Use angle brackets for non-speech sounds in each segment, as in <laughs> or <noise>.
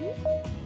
Música uhum.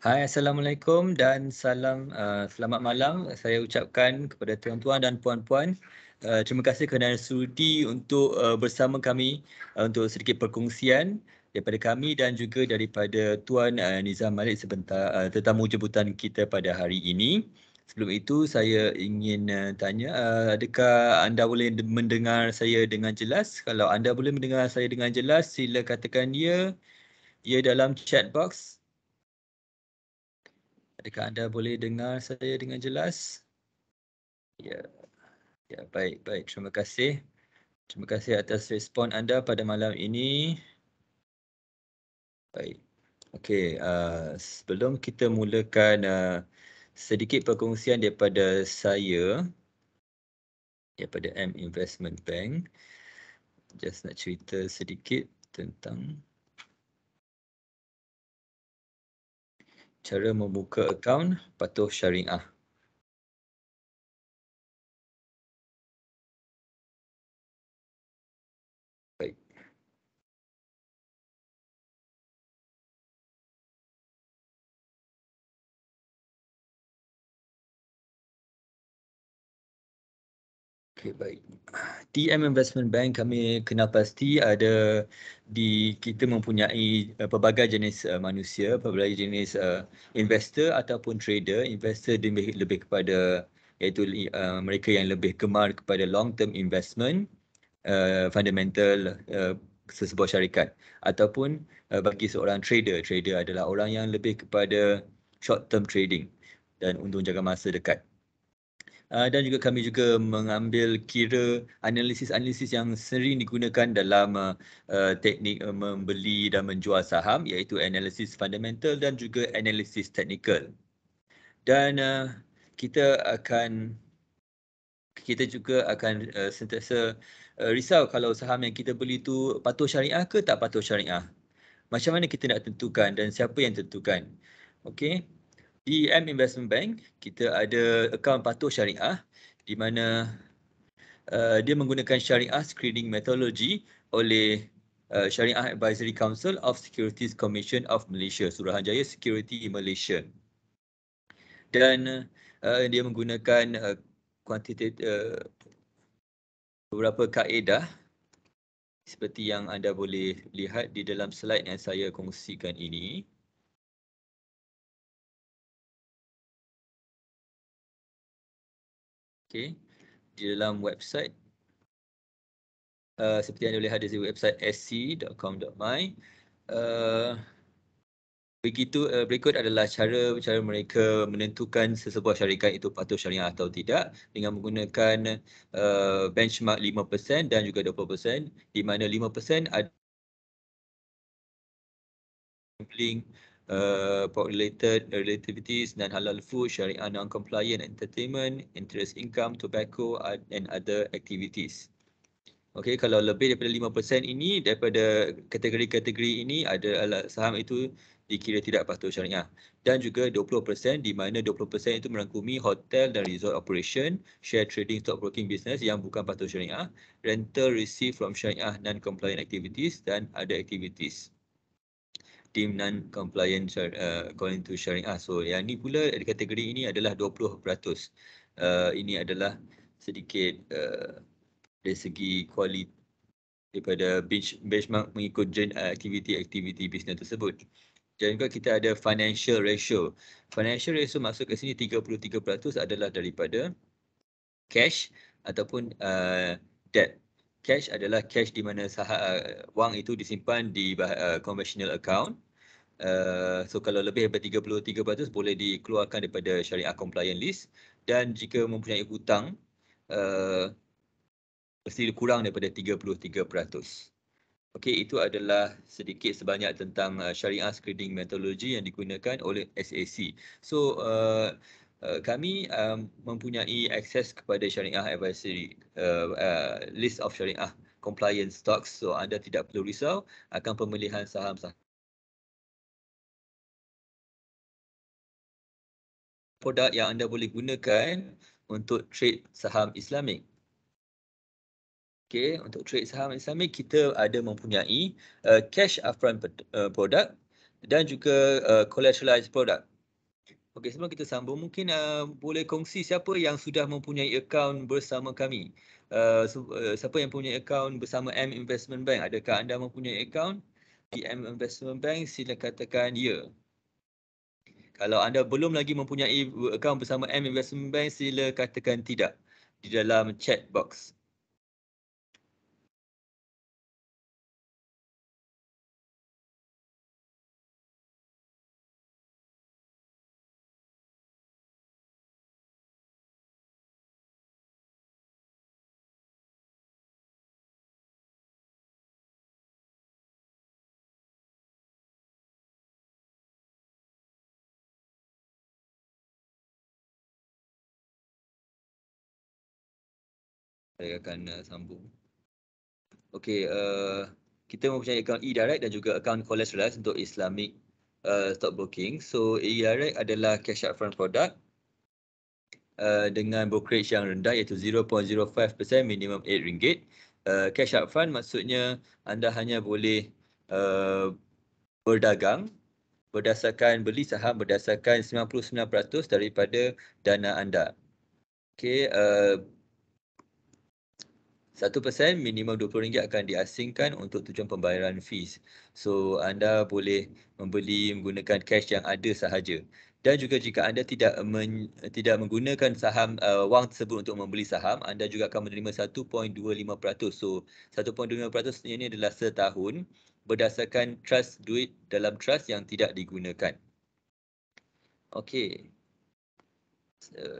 Hai Assalamualaikum dan salam uh, selamat malam saya ucapkan kepada tuan-tuan dan puan-puan uh, terima kasih kerana sudi untuk uh, bersama kami uh, untuk sedikit perkongsian daripada kami dan juga daripada tuan uh, Nizam Malik sebentar uh, tetamu jemputan kita pada hari ini Sebelum itu saya ingin uh, tanya uh, adakah anda boleh mendengar saya dengan jelas? Kalau anda boleh mendengar saya dengan jelas sila katakan ya. Ya dalam chat box. Adakah anda boleh dengar saya dengan jelas? Ya. Ya baik baik terima kasih. Terima kasih atas respon anda pada malam ini. Baik. Okey, uh, sebelum kita mulakan uh, sedikit perkongsian daripada saya daripada M Investment Bank just nak cerita sedikit tentang cara membuka akaun patuh syariah Okay, baik. TM Investment Bank kami kenal pasti ada di kita mempunyai uh, pelbagai jenis uh, manusia, pelbagai jenis uh, investor ataupun trader. Investor lebih, lebih kepada iaitu uh, mereka yang lebih gemar kepada long term investment uh, fundamental uh, sesebuah syarikat ataupun uh, bagi seorang trader, trader adalah orang yang lebih kepada short term trading dan untung jaga masa dekat. Ah, dan juga kami juga mengambil kira analisis-analisis yang sering digunakan dalam uh, teknik uh, membeli dan menjual saham iaitu analisis fundamental dan juga analisis teknikal. Dan uh, kita akan kita juga akan uh, sentiasa uh, risau kalau saham yang kita beli itu patuh syariah ke tak patuh syariah. Macam mana kita nak tentukan dan siapa yang tentukan. Okey di e M Investment Bank kita ada akaun patuh syariah di mana uh, dia menggunakan syariah screening methodology oleh uh, Syariah Advisory Council of Securities Commission of Malaysia Suruhanjaya Security Malaysia dan uh, dia menggunakan uh, kuantitatif uh, beberapa kaedah seperti yang anda boleh lihat di dalam slide yang saya kongsikan ini okay, di dalam website uh, seperti yang dilihat hadir di website sc.com.my uh, begitu uh, berikut adalah cara cara mereka menentukan sesebuah syarikat itu patut syariah atau tidak dengan menggunakan uh, benchmark 5% dan juga 20% di mana 5% ada sampling populated uh, relativities dan halal food, syariah non-compliant entertainment, interest income, tobacco and other activities. Okey, kalau lebih daripada 5% ini daripada kategori-kategori ini ada saham itu dikira tidak patuh syariah. Dan juga 20% di mana 20% itu merangkumi hotel dan resort operation, share trading, stock broking business yang bukan patuh syariah, rental receive from syariah non-compliant activities dan other activities team non-compliant uh, according to sharing ah, so yang ni pula di kategori ini adalah 20% uh, ini adalah sedikit uh, dari segi kualiti daripada bench, benchmark mengikut joint uh, activity-activity bisnes tersebut dan juga kita ada financial ratio financial ratio masuk ke sini 33% adalah daripada cash ataupun uh, debt cash adalah cash di mana sah- uh, wang itu disimpan di uh, conventional account Uh, so kalau lebih daripada 33% boleh dikeluarkan daripada syariah compliant list dan jika mempunyai hutang uh, mesti kurang daripada 33%. Okey itu adalah sedikit sebanyak tentang uh, syariah screening methodology yang digunakan oleh SAC. So uh, uh, kami uh, mempunyai akses kepada syariah advisory uh, uh, list of syariah compliance stocks so anda tidak perlu risau akan pemilihan saham-saham produk yang anda boleh gunakan untuk trade saham Islamik. Okay, untuk trade saham Islamik kita ada mempunyai uh, cash upfront uh, product dan juga uh, collateralized produk. Okey, sebelum kita sambung, mungkin uh, boleh kongsi siapa yang sudah mempunyai akaun bersama kami. Uh, so, uh, siapa yang mempunyai akaun bersama M Investment Bank? Adakah anda mempunyai akaun di M Investment Bank? Sila katakan ya. Yeah kalau anda belum lagi mempunyai akaun bersama M Investment Bank sila katakan tidak di dalam chat box saya akan uh, sambung. Okey, uh, kita mempunyai akaun e-direct dan juga akaun collateralized untuk Islamic uh, booking. So, e-direct adalah cash upfront product uh, dengan brokerage yang rendah iaitu 0.05% minimum RM8. Uh, cash upfront maksudnya anda hanya boleh uh, berdagang berdasarkan beli saham berdasarkan 99% daripada dana anda. Okey, uh, satu persen minimum RM20 akan diasingkan untuk tujuan pembayaran fees. So anda boleh membeli menggunakan cash yang ada sahaja. Dan juga jika anda tidak men, tidak menggunakan saham uh, wang tersebut untuk membeli saham, anda juga akan menerima 1.25%. So 1.25% ini adalah setahun berdasarkan trust duit dalam trust yang tidak digunakan. Okey,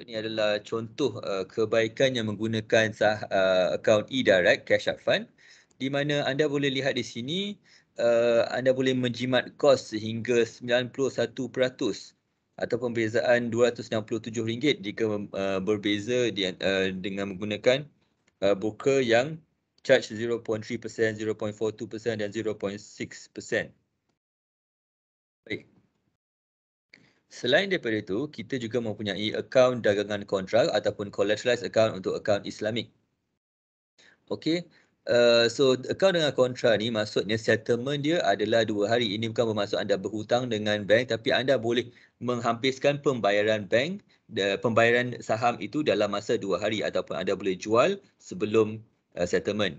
ini eh, adalah contoh uh, kebaikan yang menggunakan sah, uh, account e-direct cash up fund di mana anda boleh lihat di sini uh, anda boleh menjimat kos sehingga 91% atau pembezaan RM267 jika uh, berbeza di, uh, dengan menggunakan uh, broker yang charge 0.3%, 0.42% dan 0.6%. Baik. Selain daripada itu, kita juga mempunyai akaun dagangan kontrak ataupun collateralized account untuk akaun islamik. Okey, uh, eh, so akaun dengan kontrak ni maksudnya settlement dia adalah dua hari. Ini bukan bermaksud anda berhutang dengan bank tapi anda boleh menghampiskan pembayaran bank, pembayaran saham itu dalam masa dua hari ataupun anda boleh jual sebelum uh, settlement.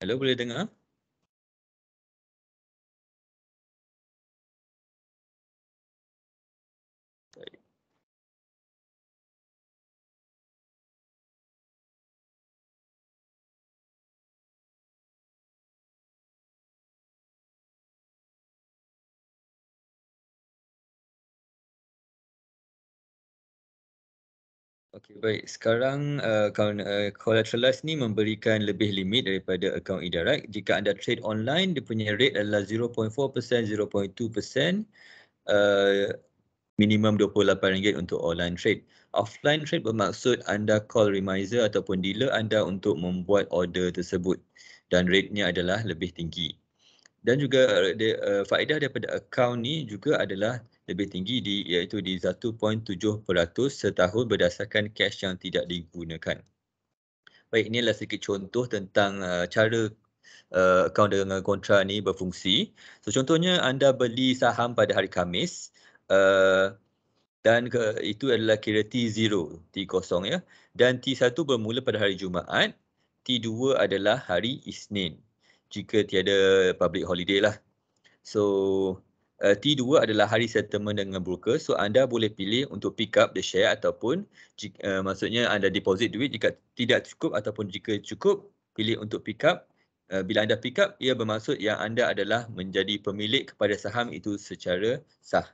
Hello, boleh dengar? Okay baik sekarang akaun uh, uh, collateralized ni memberikan lebih limit daripada account e-direct jika anda trade online dia punya rate adalah 0.4% 0.2% uh, minimum RM28 untuk online trade offline trade bermaksud anda call remiser ataupun dealer anda untuk membuat order tersebut dan rate nya adalah lebih tinggi dan juga uh, uh, faedah daripada account ni juga adalah lebih tinggi di iaitu di 1.7% setahun berdasarkan cash yang tidak digunakan. Baik, ini adalah sedikit contoh tentang uh, cara uh, account dengan kontra ini berfungsi. So, contohnya anda beli saham pada hari Khamis uh, dan ke, itu adalah kira T0, T0 ya. Dan T1 bermula pada hari Jumaat, T2 adalah hari Isnin jika tiada public holiday lah. So, Eh, T2 adalah hari settlement dengan broker so anda boleh pilih untuk pick up the share ataupun uh, maksudnya anda deposit duit jika tidak cukup ataupun jika cukup pilih untuk pick up. Uh, bila anda pick up ia bermaksud yang anda adalah menjadi pemilik kepada saham itu secara sah.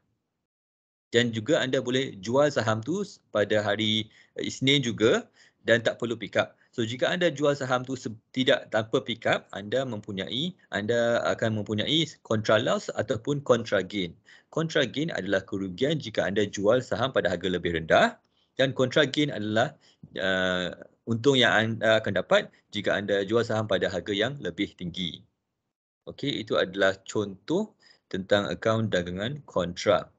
Dan juga anda boleh jual saham tu pada hari Isnin juga dan tak perlu pick up. So jika anda jual saham tu tidak tanpa pick up, anda mempunyai anda akan mempunyai contra loss ataupun contra gain. Contra gain adalah kerugian jika anda jual saham pada harga lebih rendah dan contra gain adalah uh, untung yang anda akan dapat jika anda jual saham pada harga yang lebih tinggi. Okey, itu adalah contoh tentang akaun dagangan kontrak.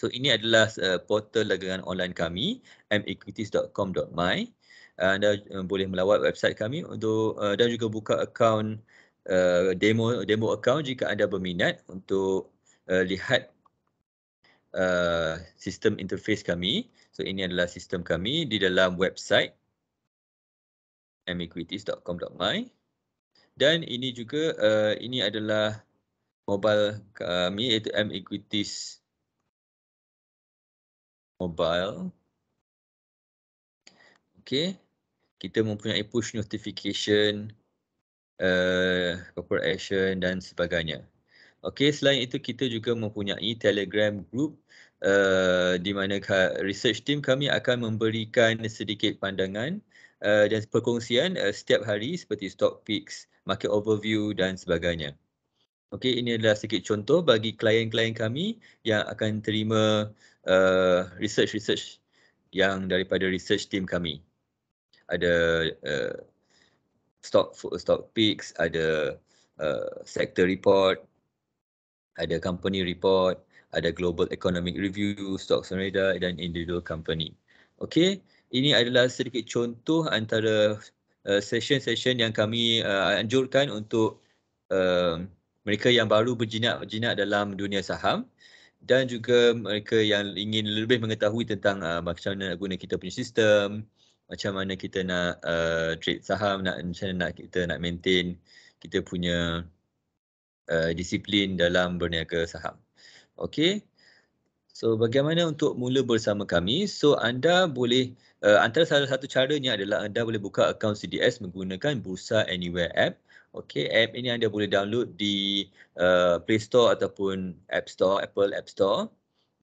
So ini adalah uh, portal dagangan online kami, mequities.com.my. Eh, anda eh, boleh melawat website kami untuk uh, dan juga buka akaun uh, demo demo account jika anda berminat untuk uh, lihat Uh, sistem interface kami. So ini adalah sistem kami di dalam website mequities.com.my dan ini juga uh, ini adalah mobile kami iaitu mequities mobile. Okay, kita mempunyai push notification, uh, action dan sebagainya. Okey, selain itu kita juga mempunyai telegram group uh, di mana research team kami akan memberikan sedikit pandangan uh, dan perkongsian uh, setiap hari seperti stock fix, market overview dan sebagainya. Okey, ini adalah sedikit contoh bagi klien-klien kami yang akan terima research-research uh, yang daripada research team kami ada uh, stock stock picks, ada uh, sector report, ada company report, ada global economic review, stock sonreda dan individual company. Okay, ini adalah sedikit contoh antara uh, session-session yang kami uh, anjurkan untuk uh, mereka yang baru berjinak-jinak dalam dunia saham dan juga mereka yang ingin lebih mengetahui tentang uh, macam mana guna kita punya sistem, macam mana kita nak uh, trade saham nak macam mana nak kita nak maintain kita punya uh, disiplin dalam berniaga saham Okay. so bagaimana untuk mula bersama kami so anda boleh uh, antara salah satu caranya adalah anda boleh buka akaun CDS menggunakan bursa anywhere app Okay, app ini anda boleh download di uh, Play Store ataupun App Store, Apple App Store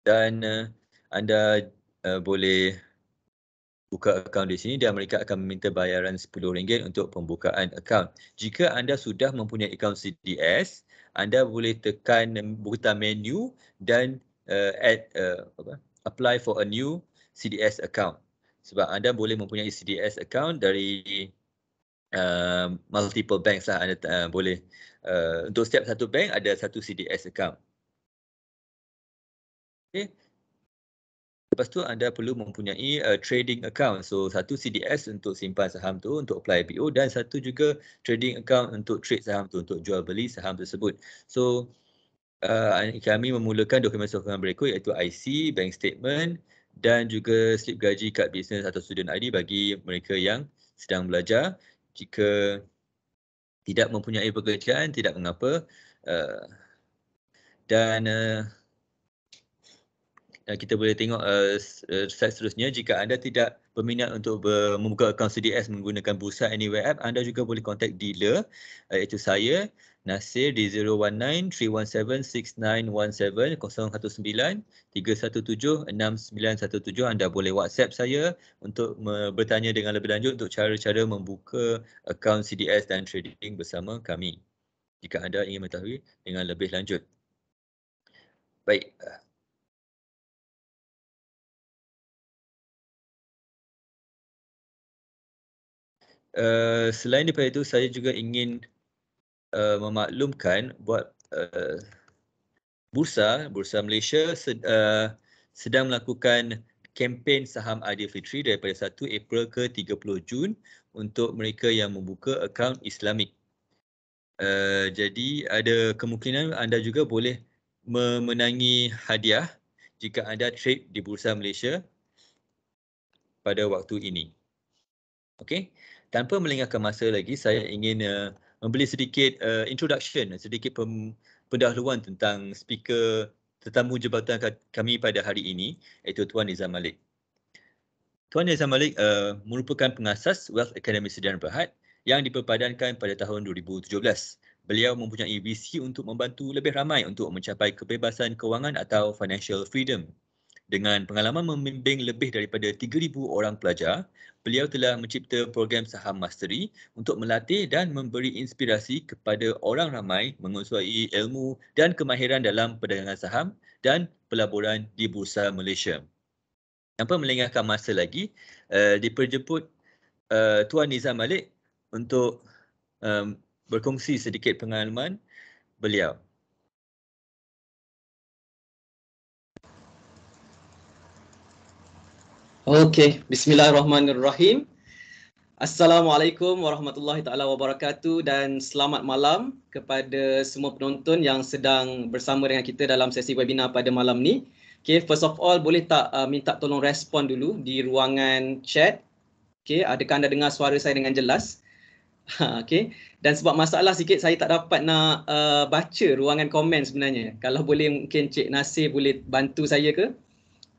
dan uh, anda uh, boleh buka akaun di sini dan mereka akan meminta bayaran RM10 untuk pembukaan akaun. Jika anda sudah mempunyai akaun CDS, anda boleh tekan butang menu dan uh, add, uh, apa, apply for a new CDS account. Sebab anda boleh mempunyai CDS account dari uh, multiple banks lah anda uh, boleh. Uh, untuk setiap satu bank ada satu CDS account. Okay. Lepas tu anda perlu mempunyai uh, trading account. So satu CDS untuk simpan saham tu untuk apply IPO dan satu juga trading account untuk trade saham tu untuk jual beli saham tersebut. So uh, kami memulakan dokumen-dokumen berikut iaitu IC, bank statement dan juga slip gaji kad bisnes atau student ID bagi mereka yang sedang belajar. Jika tidak mempunyai pekerjaan, tidak mengapa. Uh, dan uh, Eh, kita boleh tengok uh, site seterusnya jika anda tidak berminat untuk membuka akaun CDS menggunakan Bursa Anywhere app anda juga boleh kontak dealer iaitu saya Nasir di 019-317-6917 anda boleh WhatsApp saya untuk bertanya dengan lebih lanjut untuk cara-cara membuka akaun CDS dan trading bersama kami jika anda ingin mengetahui dengan lebih lanjut. Baik, Eh, selain daripada itu saya juga ingin uh, memaklumkan buat uh, bursa bursa Malaysia sed, uh, sedang melakukan kempen saham Aidilfitri daripada 1 April ke 30 Jun untuk mereka yang membuka akaun Islamik. Uh, jadi ada kemungkinan anda juga boleh memenangi hadiah jika anda trade di Bursa Malaysia pada waktu ini. Okey tanpa melengahkan masa lagi saya ingin uh, memberi sedikit uh, introduction sedikit pem, pendahuluan tentang speaker tetamu jabatan kami pada hari ini iaitu Tuan Nizam Malik. Tuan Nizam Malik uh, merupakan pengasas Wealth Academy Sdn Bhd yang diperpadankan pada tahun 2017. Beliau mempunyai visi untuk membantu lebih ramai untuk mencapai kebebasan kewangan atau financial freedom. Dengan pengalaman membimbing lebih daripada 3,000 orang pelajar, beliau telah mencipta program saham mastery untuk melatih dan memberi inspirasi kepada orang ramai mengusuai ilmu dan kemahiran dalam perdagangan saham dan pelaburan di Bursa Malaysia. Tanpa melengahkan masa lagi, uh, diperjemput uh, Tuan Nizam Malik untuk um, berkongsi sedikit pengalaman beliau. Okey, bismillahirrahmanirrahim. Assalamualaikum warahmatullahi taala wabarakatuh dan selamat malam kepada semua penonton yang sedang bersama dengan kita dalam sesi webinar pada malam ni. Okey, first of all boleh tak uh, minta tolong respon dulu di ruangan chat. Okey, adakah anda dengar suara saya dengan jelas? Ha, Okey. Dan sebab masalah sikit saya tak dapat nak uh, baca ruangan komen sebenarnya. Kalau boleh mungkin Cik Nasir boleh bantu saya ke?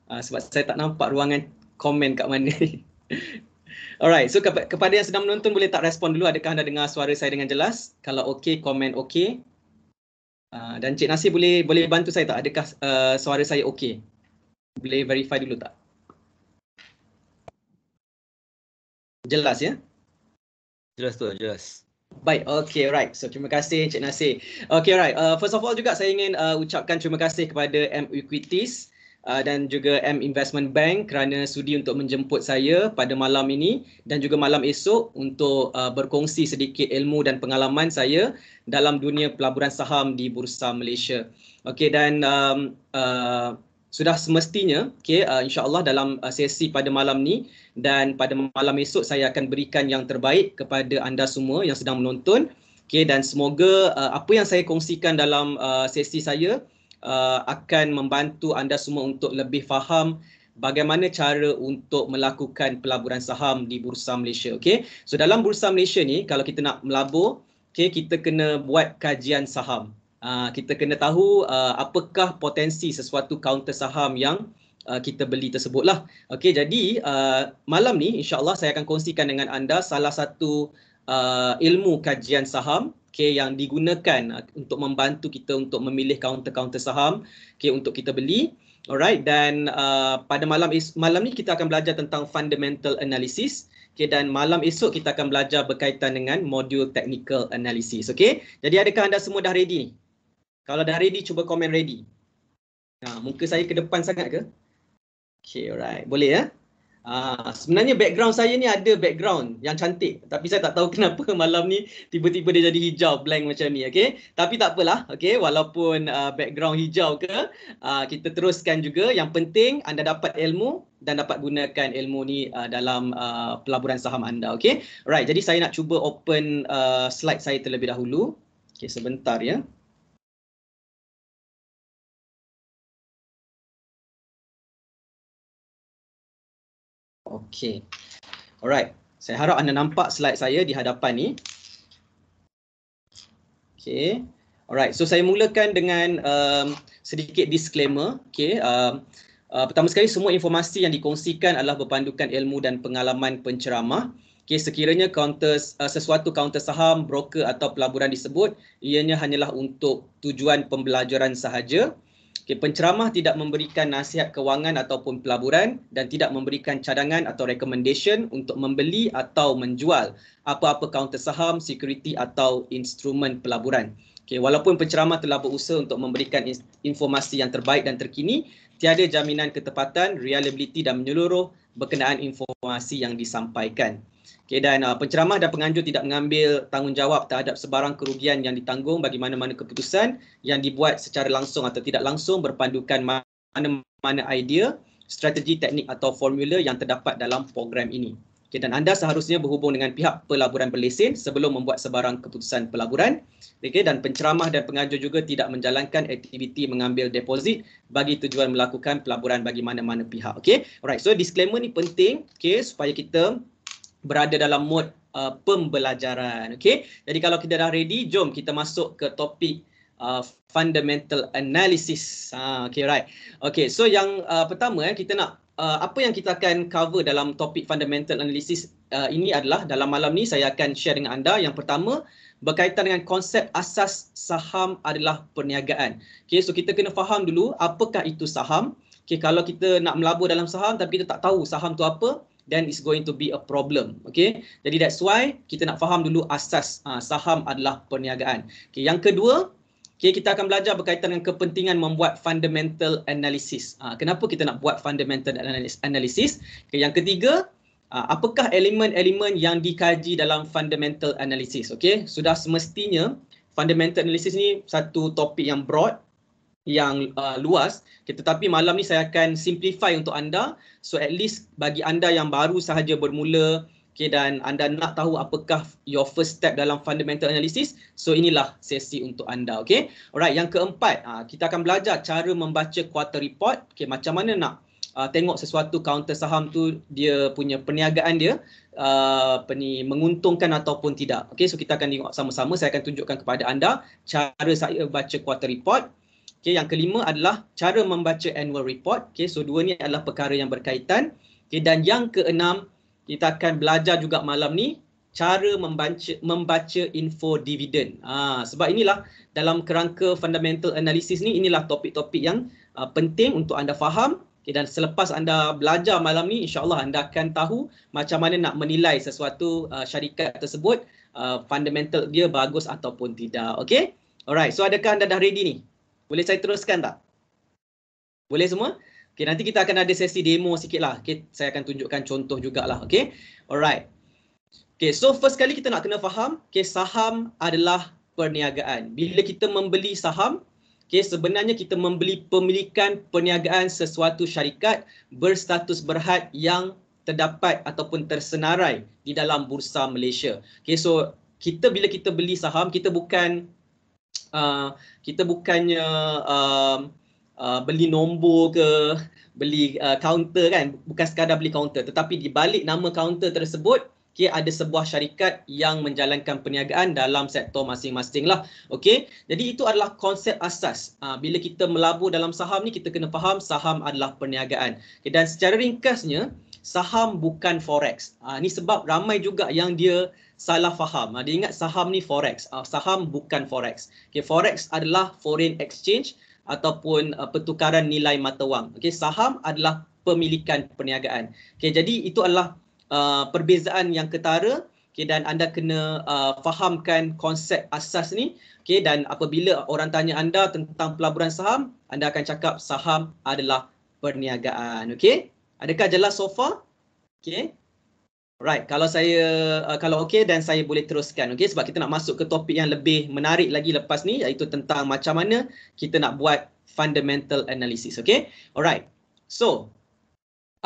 Uh, sebab saya tak nampak ruangan komen kat mana. <laughs> Alright, so kepa- kepada yang sedang menonton boleh tak respon dulu adakah anda dengar suara saya dengan jelas? Kalau okey, komen okey. Uh, dan Cik Nasir boleh boleh bantu saya tak adakah uh, suara saya okey? Boleh verify dulu tak? Jelas ya? Jelas tu, jelas. Baik, okay, right. So, terima kasih Encik Nasir. Okay, right. Uh, first of all juga saya ingin uh, ucapkan terima kasih kepada M Equities uh, Ah, dan juga M Investment Bank kerana sudi untuk menjemput saya pada malam ini dan juga malam esok untuk uh, berkongsi sedikit ilmu dan pengalaman saya dalam dunia pelaburan saham di Bursa Malaysia. Okey dan um, uh, sudah semestinya okey uh, insyaallah dalam uh, sesi pada malam ni dan pada malam esok saya akan berikan yang terbaik kepada anda semua yang sedang menonton okey dan semoga uh, apa yang saya kongsikan dalam uh, sesi saya uh, akan membantu anda semua untuk lebih faham bagaimana cara untuk melakukan pelaburan saham di Bursa Malaysia. Okay? So dalam Bursa Malaysia ni, kalau kita nak melabur, okay, kita kena buat kajian saham. Uh, kita kena tahu uh, apakah potensi sesuatu kaunter saham yang uh, kita beli tersebutlah. Okey jadi uh, malam ni insya-Allah saya akan kongsikan dengan anda salah satu uh, ilmu kajian saham okay, yang digunakan uh, untuk membantu kita untuk memilih kaunter-kaunter saham okay, untuk kita beli. Alright dan uh, pada malam is malam ni kita akan belajar tentang fundamental analysis okay, dan malam esok kita akan belajar berkaitan dengan modul technical analysis okay. Jadi adakah anda semua dah ready Kalau dah ready cuba komen ready. Ha, muka saya ke depan sangat ke? Okay alright boleh ya? Eh? Ah, sebenarnya background saya ni ada background yang cantik tapi saya tak tahu <laughs> kenapa malam ni tiba-tiba dia jadi hijau blank macam ni okey tapi tak apalah okey walaupun uh, background hijau ke uh, kita teruskan juga yang penting anda dapat ilmu dan dapat gunakan ilmu ni uh, dalam uh, pelaburan saham anda okey right jadi saya nak cuba open uh, slide saya terlebih dahulu okey sebentar ya Okay. Alright. Saya harap anda nampak slide saya di hadapan ni. Okay. Alright. So saya mulakan dengan um, sedikit disclaimer. Okay. Um, uh, pertama sekali semua informasi yang dikongsikan adalah berpandukan ilmu dan pengalaman penceramah. Okay, sekiranya counter uh, sesuatu kaunter saham, broker atau pelaburan disebut, ianya hanyalah untuk tujuan pembelajaran sahaja. Okay, penceramah tidak memberikan nasihat kewangan ataupun pelaburan dan tidak memberikan cadangan atau recommendation untuk membeli atau menjual apa-apa kaunter saham, security atau instrumen pelaburan. Okay, walaupun penceramah telah berusaha untuk memberikan informasi yang terbaik dan terkini, tiada jaminan ketepatan, reliability dan menyeluruh berkenaan informasi yang disampaikan. Okay, dan uh, penceramah dan penganjur tidak mengambil tanggungjawab terhadap sebarang kerugian yang ditanggung bagi mana-mana keputusan yang dibuat secara langsung atau tidak langsung berpandukan mana-mana idea, strategi, teknik atau formula yang terdapat dalam program ini. Okay, dan anda seharusnya berhubung dengan pihak pelaburan berlesen sebelum membuat sebarang keputusan pelaburan. Okay, dan penceramah dan penganjur juga tidak menjalankan aktiviti mengambil deposit bagi tujuan melakukan pelaburan bagi mana-mana pihak. Okay? Alright, so disclaimer ni penting okay, supaya kita berada dalam mod uh, pembelajaran. Okey. Jadi kalau kita dah ready, jom kita masuk ke topik Uh, fundamental analysis. Ha, okay, right. Okay, so yang uh, pertama eh, kita nak uh, apa yang kita akan cover dalam topik fundamental analysis uh, ini adalah dalam malam ni saya akan share dengan anda yang pertama berkaitan dengan konsep asas saham adalah perniagaan. Okay, so kita kena faham dulu apakah itu saham. Okay, kalau kita nak melabur dalam saham tapi kita tak tahu saham tu apa, then it's going to be a problem. Okay, jadi that's why kita nak faham dulu asas uh, saham adalah perniagaan. Okay, yang kedua, okay, kita akan belajar berkaitan dengan kepentingan membuat fundamental analysis. Uh, kenapa kita nak buat fundamental analysis? Okay, yang ketiga, uh, apakah elemen-elemen yang dikaji dalam fundamental analysis? Okay, sudah semestinya fundamental analysis ni satu topik yang broad yang uh, luas okay, tetapi malam ni saya akan simplify untuk anda so at least bagi anda yang baru sahaja bermula okay, dan anda nak tahu apakah your first step dalam fundamental analysis so inilah sesi untuk anda okay? alright yang keempat uh, kita akan belajar cara membaca quarter report okay, macam mana nak uh, tengok sesuatu counter saham tu dia punya perniagaan dia Uh, apa ni, menguntungkan ataupun tidak. okay? so kita akan tengok sama-sama. Saya akan tunjukkan kepada anda cara saya baca quarter report. Okay, yang kelima adalah cara membaca annual report. Okay, so dua ni adalah perkara yang berkaitan. Okay, dan yang keenam kita akan belajar juga malam ni cara membaca membaca info dividen. Ah, sebab inilah dalam kerangka fundamental analysis ni inilah topik-topik yang uh, penting untuk anda faham. Okay, dan selepas anda belajar malam ni insyaallah anda akan tahu macam mana nak menilai sesuatu uh, syarikat tersebut uh, fundamental dia bagus ataupun tidak. Okay, Alright, so adakah anda dah ready ni? Boleh saya teruskan tak? Boleh semua? Okay, nanti kita akan ada sesi demo sikit lah. Okay, saya akan tunjukkan contoh jugalah. Okay, alright. Okay, so first kali kita nak kena faham, okay, saham adalah perniagaan. Bila kita membeli saham, okay, sebenarnya kita membeli pemilikan perniagaan sesuatu syarikat berstatus berhad yang terdapat ataupun tersenarai di dalam bursa Malaysia. Okay, so kita bila kita beli saham, kita bukan uh, kita bukannya uh, uh, beli nombor ke beli uh, counter kan bukan sekadar beli counter tetapi di balik nama counter tersebut okay, ada sebuah syarikat yang menjalankan perniagaan dalam sektor masing-masing lah. Okay? Jadi itu adalah konsep asas. Ha, bila kita melabur dalam saham ni, kita kena faham saham adalah perniagaan. Okay, dan secara ringkasnya, saham bukan forex. Ha, ni sebab ramai juga yang dia salah faham. Ha, dia ingat saham ni forex. Ha, saham bukan forex. Okay, forex adalah foreign exchange ataupun uh, pertukaran nilai mata wang. Okay, saham adalah pemilikan perniagaan. Okay, jadi itu adalah uh, perbezaan yang ketara okay, dan anda kena uh, fahamkan konsep asas ni okay, dan apabila orang tanya anda tentang pelaburan saham, anda akan cakap saham adalah perniagaan. Okay? Adakah jelas so far? Okay. Right, kalau saya uh, kalau okey dan saya boleh teruskan okey sebab kita nak masuk ke topik yang lebih menarik lagi lepas ni iaitu tentang macam mana kita nak buat fundamental analysis okey. Alright. So,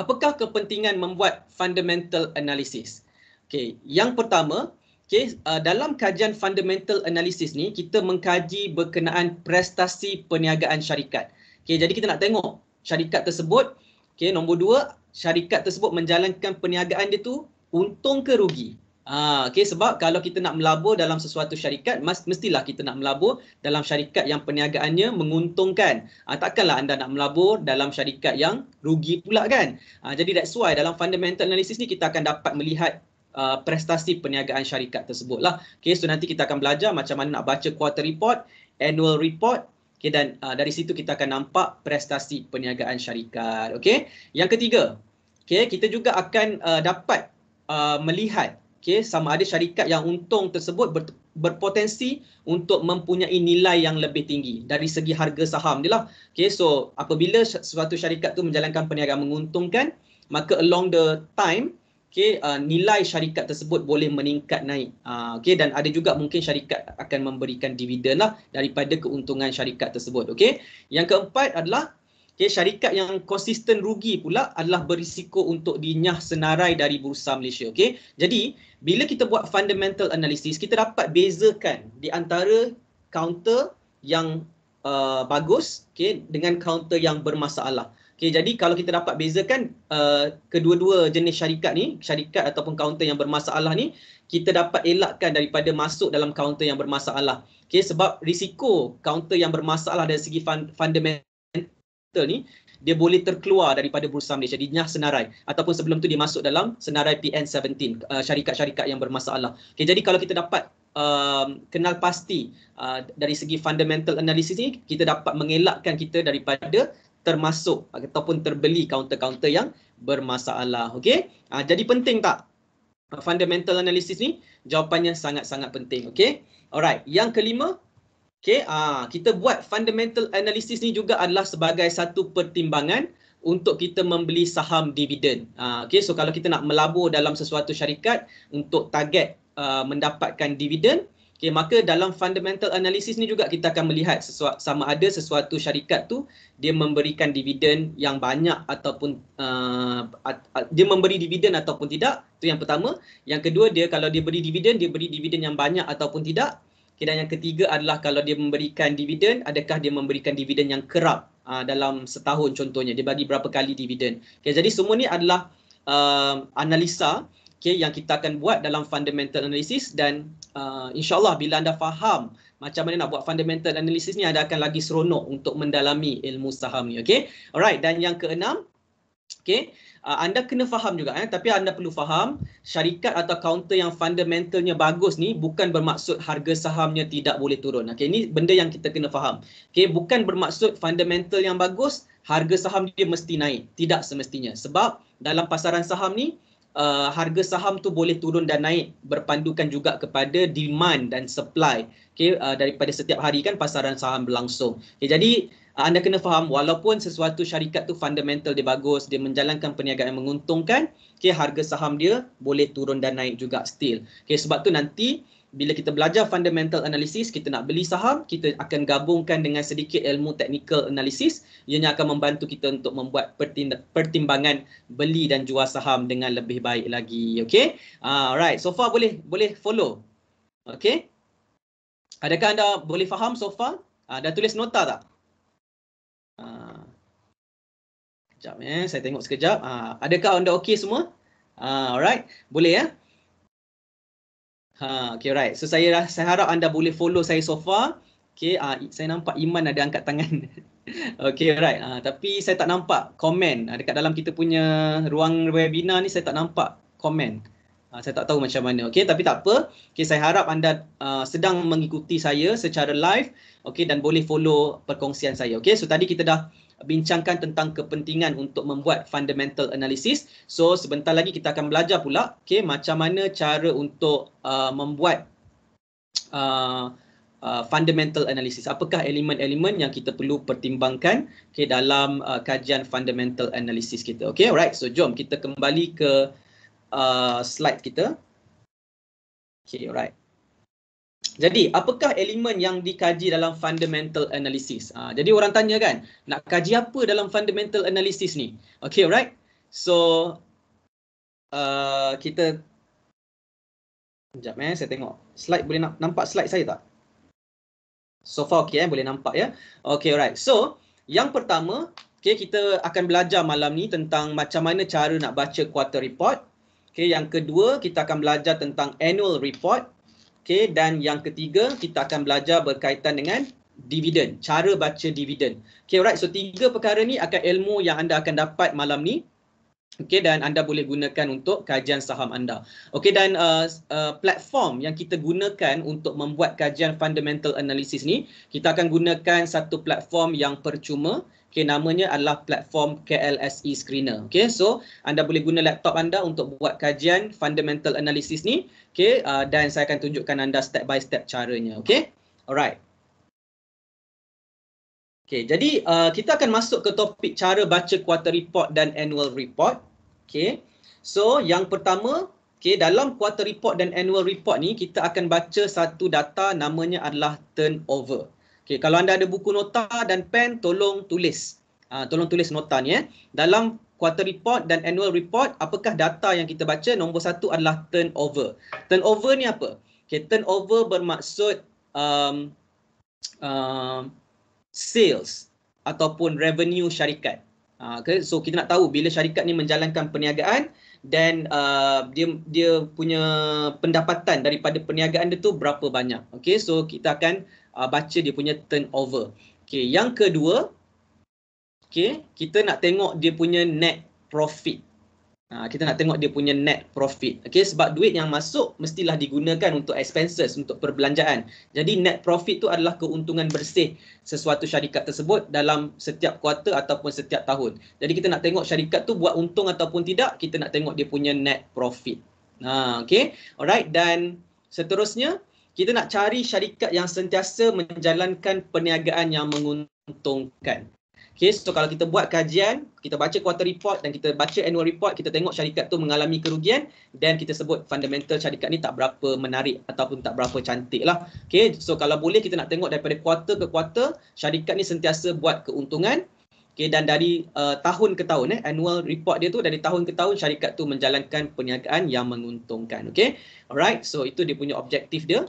apakah kepentingan membuat fundamental analysis? Okey, yang pertama, okey uh, dalam kajian fundamental analysis ni kita mengkaji berkenaan prestasi perniagaan syarikat. Okey, jadi kita nak tengok syarikat tersebut, okey nombor dua, syarikat tersebut menjalankan perniagaan dia tu untung ke rugi? Ah, okay, sebab kalau kita nak melabur dalam sesuatu syarikat, mestilah kita nak melabur dalam syarikat yang perniagaannya menguntungkan. Ah, takkanlah anda nak melabur dalam syarikat yang rugi pula kan? Ah, jadi that's why dalam fundamental analysis ni kita akan dapat melihat Uh, prestasi perniagaan syarikat tersebut lah. Okay, so nanti kita akan belajar macam mana nak baca quarter report, annual report, okay, dan uh, dari situ kita akan nampak prestasi perniagaan syarikat. Okay, yang ketiga, okay, kita juga akan uh, dapat Uh, melihat okay, sama ada syarikat yang untung tersebut ber, berpotensi untuk mempunyai nilai yang lebih tinggi dari segi harga saham dia lah. Okay, so apabila suatu syarikat tu menjalankan perniagaan menguntungkan, maka along the time okay, uh, nilai syarikat tersebut boleh meningkat naik. Uh, okay, dan ada juga mungkin syarikat akan memberikan dividen lah daripada keuntungan syarikat tersebut. Okay. Yang keempat adalah Okay, syarikat yang konsisten rugi pula adalah berisiko untuk dinyah senarai dari Bursa Malaysia. Okay? Jadi, bila kita buat fundamental analysis, kita dapat bezakan di antara counter yang uh, bagus okay, dengan counter yang bermasalah. Okay, jadi, kalau kita dapat bezakan uh, kedua-dua jenis syarikat ni, syarikat ataupun counter yang bermasalah ni, kita dapat elakkan daripada masuk dalam counter yang bermasalah. Okay, sebab risiko counter yang bermasalah dari segi fun- fundamental kapital ni dia boleh terkeluar daripada bursa Malaysia dia nyah senarai ataupun sebelum tu dia masuk dalam senarai PN17 uh, syarikat-syarikat yang bermasalah. Okay, jadi kalau kita dapat um, kenal pasti uh, dari segi fundamental analysis ni kita dapat mengelakkan kita daripada termasuk ataupun terbeli kaunter-kaunter yang bermasalah. Okey. Uh, jadi penting tak fundamental analysis ni? Jawapannya sangat-sangat penting. Okey. Alright, yang kelima Okay, aa, ah, kita buat fundamental analysis ni juga adalah sebagai satu pertimbangan untuk kita membeli saham dividen. Ah, okay, so kalau kita nak melabur dalam sesuatu syarikat untuk target aa, ah, mendapatkan dividen, okay, maka dalam fundamental analysis ni juga kita akan melihat sesuatu, sama ada sesuatu syarikat tu dia memberikan dividen yang banyak ataupun aa, dia memberi dividen ataupun tidak. Itu yang pertama. Yang kedua, dia kalau dia beri dividen, dia beri dividen yang banyak ataupun tidak. Dan yang ketiga adalah kalau dia memberikan dividen, adakah dia memberikan dividen yang kerap uh, dalam setahun contohnya. Dia bagi berapa kali dividen. Okay, jadi semua ni adalah uh, analisa okay, yang kita akan buat dalam fundamental analysis dan uh, insyaAllah bila anda faham macam mana nak buat fundamental analysis ni, anda akan lagi seronok untuk mendalami ilmu saham ni. Okay? Alright, dan yang keenam, okay? uh, anda kena faham juga eh tapi anda perlu faham syarikat atau kaunter yang fundamentalnya bagus ni bukan bermaksud harga sahamnya tidak boleh turun okey ni benda yang kita kena faham okey bukan bermaksud fundamental yang bagus harga saham dia mesti naik tidak semestinya sebab dalam pasaran saham ni Uh, harga saham tu boleh turun dan naik berpandukan juga kepada demand dan supply okay, uh, ah, daripada setiap hari kan pasaran saham berlangsung. Okay, jadi anda kena faham walaupun sesuatu syarikat tu fundamental dia bagus, dia menjalankan perniagaan yang menguntungkan, okay, harga saham dia boleh turun dan naik juga still. Okay, sebab tu nanti bila kita belajar fundamental analysis, kita nak beli saham, kita akan gabungkan dengan sedikit ilmu technical analysis, yang akan membantu kita untuk membuat pertimbangan beli dan jual saham dengan lebih baik lagi. Okay? Alright, ah, so far boleh boleh follow? Okay? Adakah anda boleh faham so far? Uh, tulis nota tak? Ah. Sekejap eh, saya tengok sekejap. Ha, adakah anda okey semua? Ha, alright, boleh ya? Eh? Ha, okay, alright. So saya dah, saya harap anda boleh follow saya so far. Okay, ha, saya nampak Iman ada angkat tangan. <laughs> okay, alright. Ha, tapi saya tak nampak komen. Ha, dekat dalam kita punya ruang webinar ni saya tak nampak komen. Ah, saya tak tahu macam mana. Okey, tapi tak apa. Okey, saya harap anda uh, sedang mengikuti saya secara live. Okey, dan boleh follow perkongsian saya. Okey, so tadi kita dah bincangkan tentang kepentingan untuk membuat fundamental analysis. So, sebentar lagi kita akan belajar pula. Okey, macam mana cara untuk uh, membuat uh, Uh, fundamental analysis. Apakah elemen-elemen yang kita perlu pertimbangkan okay, dalam uh, kajian fundamental analysis kita. Okay, alright. So, jom kita kembali ke uh, slide kita. Okay, alright. Jadi, apakah elemen yang dikaji dalam fundamental analysis? Uh, jadi, orang tanya kan, nak kaji apa dalam fundamental analysis ni? Okay, alright. So, uh, kita... Sekejap, eh, saya tengok. Slide, boleh nampak slide saya tak? So far, okay, eh, boleh nampak ya. Yeah? Okay, alright. So, yang pertama, okay, kita akan belajar malam ni tentang macam mana cara nak baca quarter report. Okay, yang kedua kita akan belajar tentang annual report. Okay, dan yang ketiga kita akan belajar berkaitan dengan dividen, cara baca dividen. Okay, alright. So tiga perkara ni akan ilmu yang anda akan dapat malam ni. Okay, dan anda boleh gunakan untuk kajian saham anda. Okay, dan uh, uh, platform yang kita gunakan untuk membuat kajian fundamental analysis ni, kita akan gunakan satu platform yang percuma. Okay, namanya adalah platform KLSE Screener. Okay, so anda boleh guna laptop anda untuk buat kajian fundamental analysis ni. Okay, uh, dan saya akan tunjukkan anda step by step caranya. Okay, Alright. Okay, jadi uh, kita akan masuk ke topik cara baca quarter report dan annual report. Okay, So yang pertama, okay, dalam quarter report dan annual report ni kita akan baca satu data namanya adalah turnover. Okay, kalau anda ada buku nota dan pen, tolong tulis. Ha, tolong tulis nota ni. Eh. Dalam quarter report dan annual report, apakah data yang kita baca? Nombor satu adalah turnover. Turnover ni apa? Okay, turnover bermaksud um, um, sales ataupun revenue syarikat. Ha, ah, okay. So, kita nak tahu bila syarikat ni menjalankan perniagaan dan uh, dia dia punya pendapatan daripada perniagaan dia tu berapa banyak. Okay, so kita akan uh, baca dia punya turnover. Okey, yang kedua okey, kita nak tengok dia punya net profit. Ha, kita nak tengok dia punya net profit. Okey, sebab duit yang masuk mestilah digunakan untuk expenses, untuk perbelanjaan. Jadi net profit tu adalah keuntungan bersih sesuatu syarikat tersebut dalam setiap kuarter ataupun setiap tahun. Jadi kita nak tengok syarikat tu buat untung ataupun tidak, kita nak tengok dia punya net profit. Ha, ah, okey. Alright, dan seterusnya, kita nak cari syarikat yang sentiasa menjalankan perniagaan yang menguntungkan. Okay, so kalau kita buat kajian, kita baca quarter report dan kita baca annual report, kita tengok syarikat tu mengalami kerugian dan kita sebut fundamental syarikat ni tak berapa menarik ataupun tak berapa cantik lah. Okay, so kalau boleh kita nak tengok daripada quarter ke quarter, syarikat ni sentiasa buat keuntungan Okay, dan dari uh, tahun ke tahun, eh, annual report dia tu dari tahun ke tahun syarikat tu menjalankan perniagaan yang menguntungkan. Okay, alright, so itu dia punya objektif dia.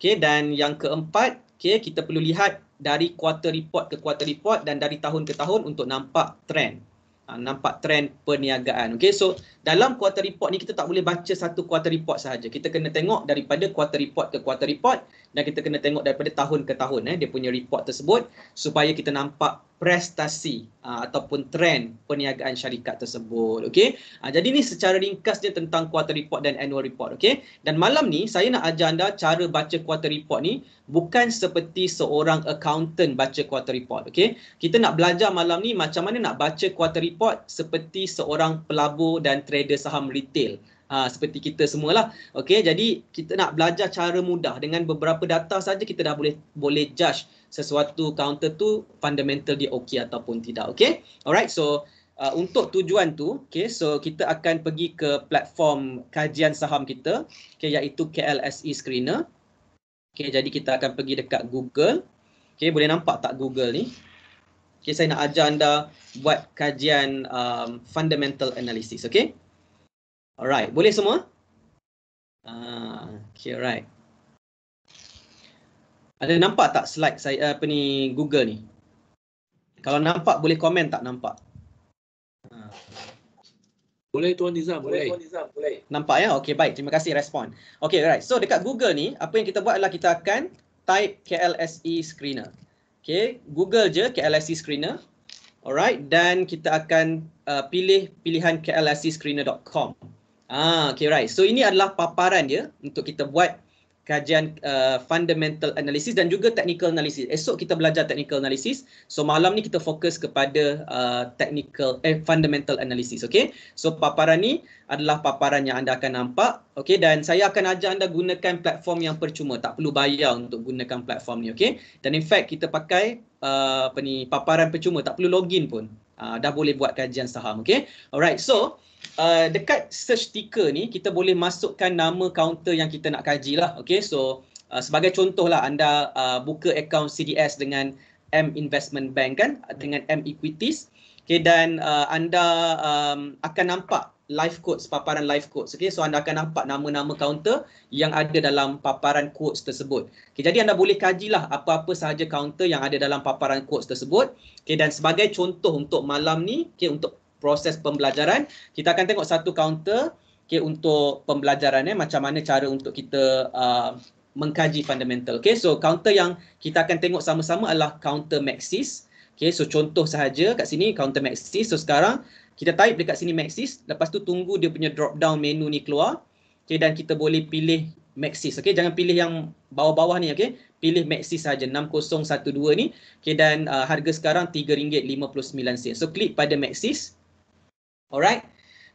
Okey dan yang keempat, okey kita perlu lihat dari quarter report ke quarter report dan dari tahun ke tahun untuk nampak trend. Ha, nampak trend perniagaan. Okey so dalam quarter report ni kita tak boleh baca satu quarter report sahaja. Kita kena tengok daripada quarter report ke quarter report dan kita kena tengok daripada tahun ke tahun eh dia punya report tersebut supaya kita nampak prestasi uh, ataupun trend perniagaan syarikat tersebut. Okey. Uh, jadi ni secara ringkasnya tentang quarter report dan annual report. Okey. Dan malam ni saya nak ajar anda cara baca quarter report ni bukan seperti seorang accountant baca quarter report. Okey. Kita nak belajar malam ni macam mana nak baca quarter report seperti seorang pelabur dan trader trader saham retail uh, seperti kita semualah. Okey, jadi kita nak belajar cara mudah dengan beberapa data saja kita dah boleh boleh judge sesuatu counter tu fundamental dia okey ataupun tidak. Okey, alright. So uh, untuk tujuan tu, okey, so kita akan pergi ke platform kajian saham kita, okey, iaitu KLSE Screener. Okey, jadi kita akan pergi dekat Google. Okey, boleh nampak tak Google ni? Okey, saya nak ajar anda buat kajian um, fundamental analysis, okey? Alright, boleh semua? Uh, okay, right. Ada nampak tak slide saya apa ni Google ni? Kalau nampak boleh komen tak nampak? Ah. Boleh Tuan Nizam, boleh. boleh. Tuan Nizam, boleh. Nampak ya? Okey baik, terima kasih respon. Okey alright, so dekat Google ni apa yang kita buat adalah kita akan type KLSE screener. Okey, Google je KLSE screener. Alright, dan kita akan uh, pilih pilihan klsescreener.com. Ah, okay, right. So ini adalah paparan dia untuk kita buat kajian uh, fundamental analysis dan juga technical analysis. Esok kita belajar technical analysis. So malam ni kita fokus kepada uh, technical eh, fundamental analysis. Okay. So paparan ni adalah paparan yang anda akan nampak. Okay. Dan saya akan ajar anda gunakan platform yang percuma. Tak perlu bayar untuk gunakan platform ni. Okay. Dan in fact kita pakai uh, apa ni, paparan percuma. Tak perlu login pun. Uh, dah boleh buat kajian saham. Okay. Alright. So Uh, dekat search ticker ni kita boleh masukkan nama counter yang kita nak kaji lah. Okay, so uh, sebagai lah anda uh, buka account CDS dengan M Investment Bank kan dengan M Equities. Okay, dan uh, anda um, akan nampak live quotes, paparan live quotes. Okay, so anda akan nampak nama-nama counter yang ada dalam paparan quotes tersebut. Okay, jadi anda boleh kajilah apa-apa sahaja counter yang ada dalam paparan quotes tersebut. Okay, dan sebagai contoh untuk malam ni, okay, untuk proses pembelajaran. Kita akan tengok satu kaunter okay, untuk pembelajaran eh, macam mana cara untuk kita uh, mengkaji fundamental. Okay, so kaunter yang kita akan tengok sama-sama adalah kaunter maxis. Okay, so contoh sahaja kat sini kaunter maxis. So sekarang kita type dekat sini maxis. Lepas tu tunggu dia punya drop down menu ni keluar. Okay, dan kita boleh pilih maxis. Okay, jangan pilih yang bawah-bawah ni. Okay, pilih maxis saja 6012 ni. Okay, dan uh, harga sekarang RM3.59. So klik pada maxis. Alright.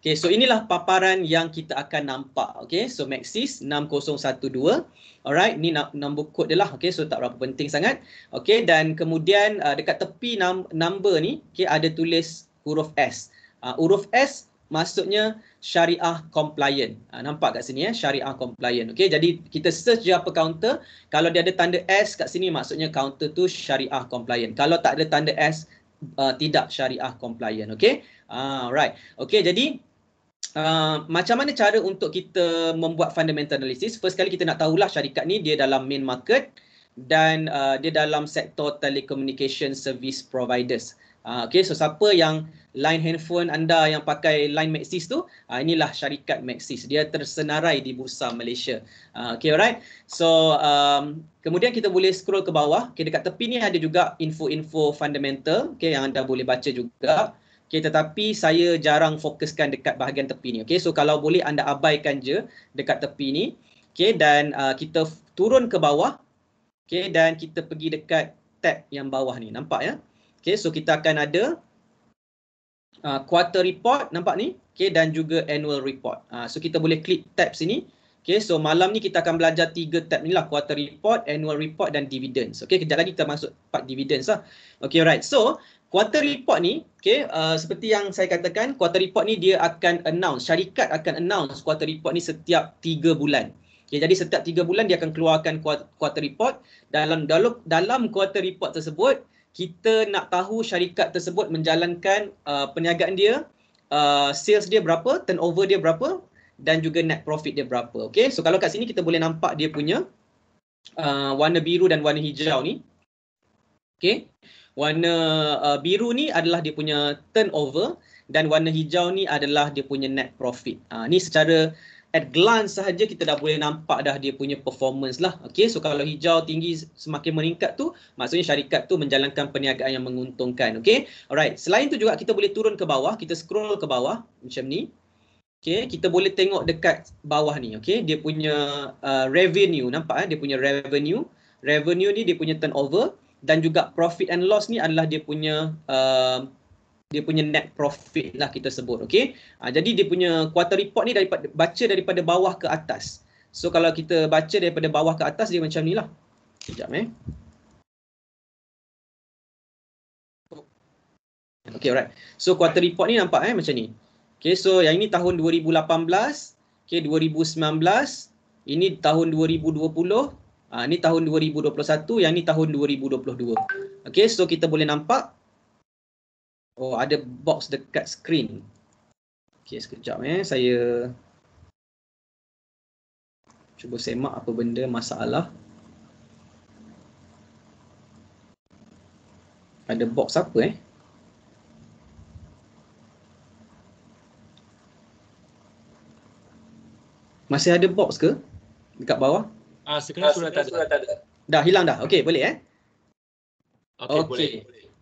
Okay, so inilah paparan yang kita akan nampak. Okay, so Maxis 6012. Alright, ni nombor kod dia lah. Okay, so tak berapa penting sangat. Okay, dan kemudian uh, dekat tepi num number ni, okay, ada tulis huruf S. Uh, huruf S maksudnya syariah compliant. Uh, nampak kat sini ya, eh? syariah compliant. Okay, jadi kita search je apa counter. Kalau dia ada tanda S kat sini, maksudnya counter tu syariah compliant. Kalau tak ada tanda S, uh, tidak syariah compliant. Okay. Ah, alright. Uh, okay, jadi uh, macam mana cara untuk kita membuat fundamental analysis? First kali kita nak tahulah syarikat ni dia dalam main market dan uh, dia dalam sektor telecommunication service providers. Uh, okay, so siapa yang line handphone anda yang pakai line Maxis tu, uh, inilah syarikat Maxis. Dia tersenarai di Bursa Malaysia. Uh, okay, alright. So, um, kemudian kita boleh scroll ke bawah. Okay, dekat tepi ni ada juga info-info fundamental okay, yang anda boleh baca juga. Okay, tetapi saya jarang fokuskan dekat bahagian tepi ni. Okay, so kalau boleh anda abaikan je dekat tepi ni. Okay, dan uh, kita turun ke bawah. Okay, dan kita pergi dekat tab yang bawah ni. Nampak ya? Okay, so kita akan ada uh, quarter report. Nampak ni? Okay, dan juga annual report. Uh, so kita boleh klik tab sini. Okay, so malam ni kita akan belajar tiga tab ni lah. Quarter report, annual report dan dividends. Okay, kejap lagi kita masuk part dividends lah. Okay, right. So, quarter report ni okay uh, seperti yang saya katakan quarter report ni dia akan announce syarikat akan announce quarter report ni setiap tiga bulan okay jadi setiap tiga bulan dia akan keluarkan quarter report dalam dalam dalam quarter report tersebut kita nak tahu syarikat tersebut menjalankan uh, perniagaan dia uh, sales dia berapa turnover dia berapa dan juga net profit dia berapa okay so kalau kat sini kita boleh nampak dia punya uh, warna biru dan warna hijau ni okay warna uh, biru ni adalah dia punya turnover dan warna hijau ni adalah dia punya net profit. Uh, ni secara at glance sahaja kita dah boleh nampak dah dia punya performance lah. Okay, so kalau hijau tinggi semakin meningkat tu, maksudnya syarikat tu menjalankan perniagaan yang menguntungkan. Okay, alright. Selain tu juga kita boleh turun ke bawah, kita scroll ke bawah macam ni. Okay, kita boleh tengok dekat bawah ni. Okay, dia punya uh, revenue, nampak eh? dia punya revenue. Revenue ni dia punya turnover dan juga profit and loss ni adalah dia punya uh, dia punya net profit lah kita sebut okey uh, jadi dia punya quarter report ni daripada baca daripada bawah ke atas so kalau kita baca daripada bawah ke atas dia macam nilah sekejap eh okay alright so quarter report ni nampak eh macam ni Okay, so yang ini tahun 2018 okey 2019 ini tahun 2020 Uh, ni tahun 2021, yang ni tahun 2022. Okay, so kita boleh nampak. Oh, ada box dekat screen. Okay, sekejap eh. Saya cuba semak apa benda masalah. Ada box apa eh? Masih ada box ke? Dekat bawah? Ah, ah sekarang sudah tak ada. Sudah ada. Dah hilang dah. Okey, boleh eh? Okey, okay. boleh.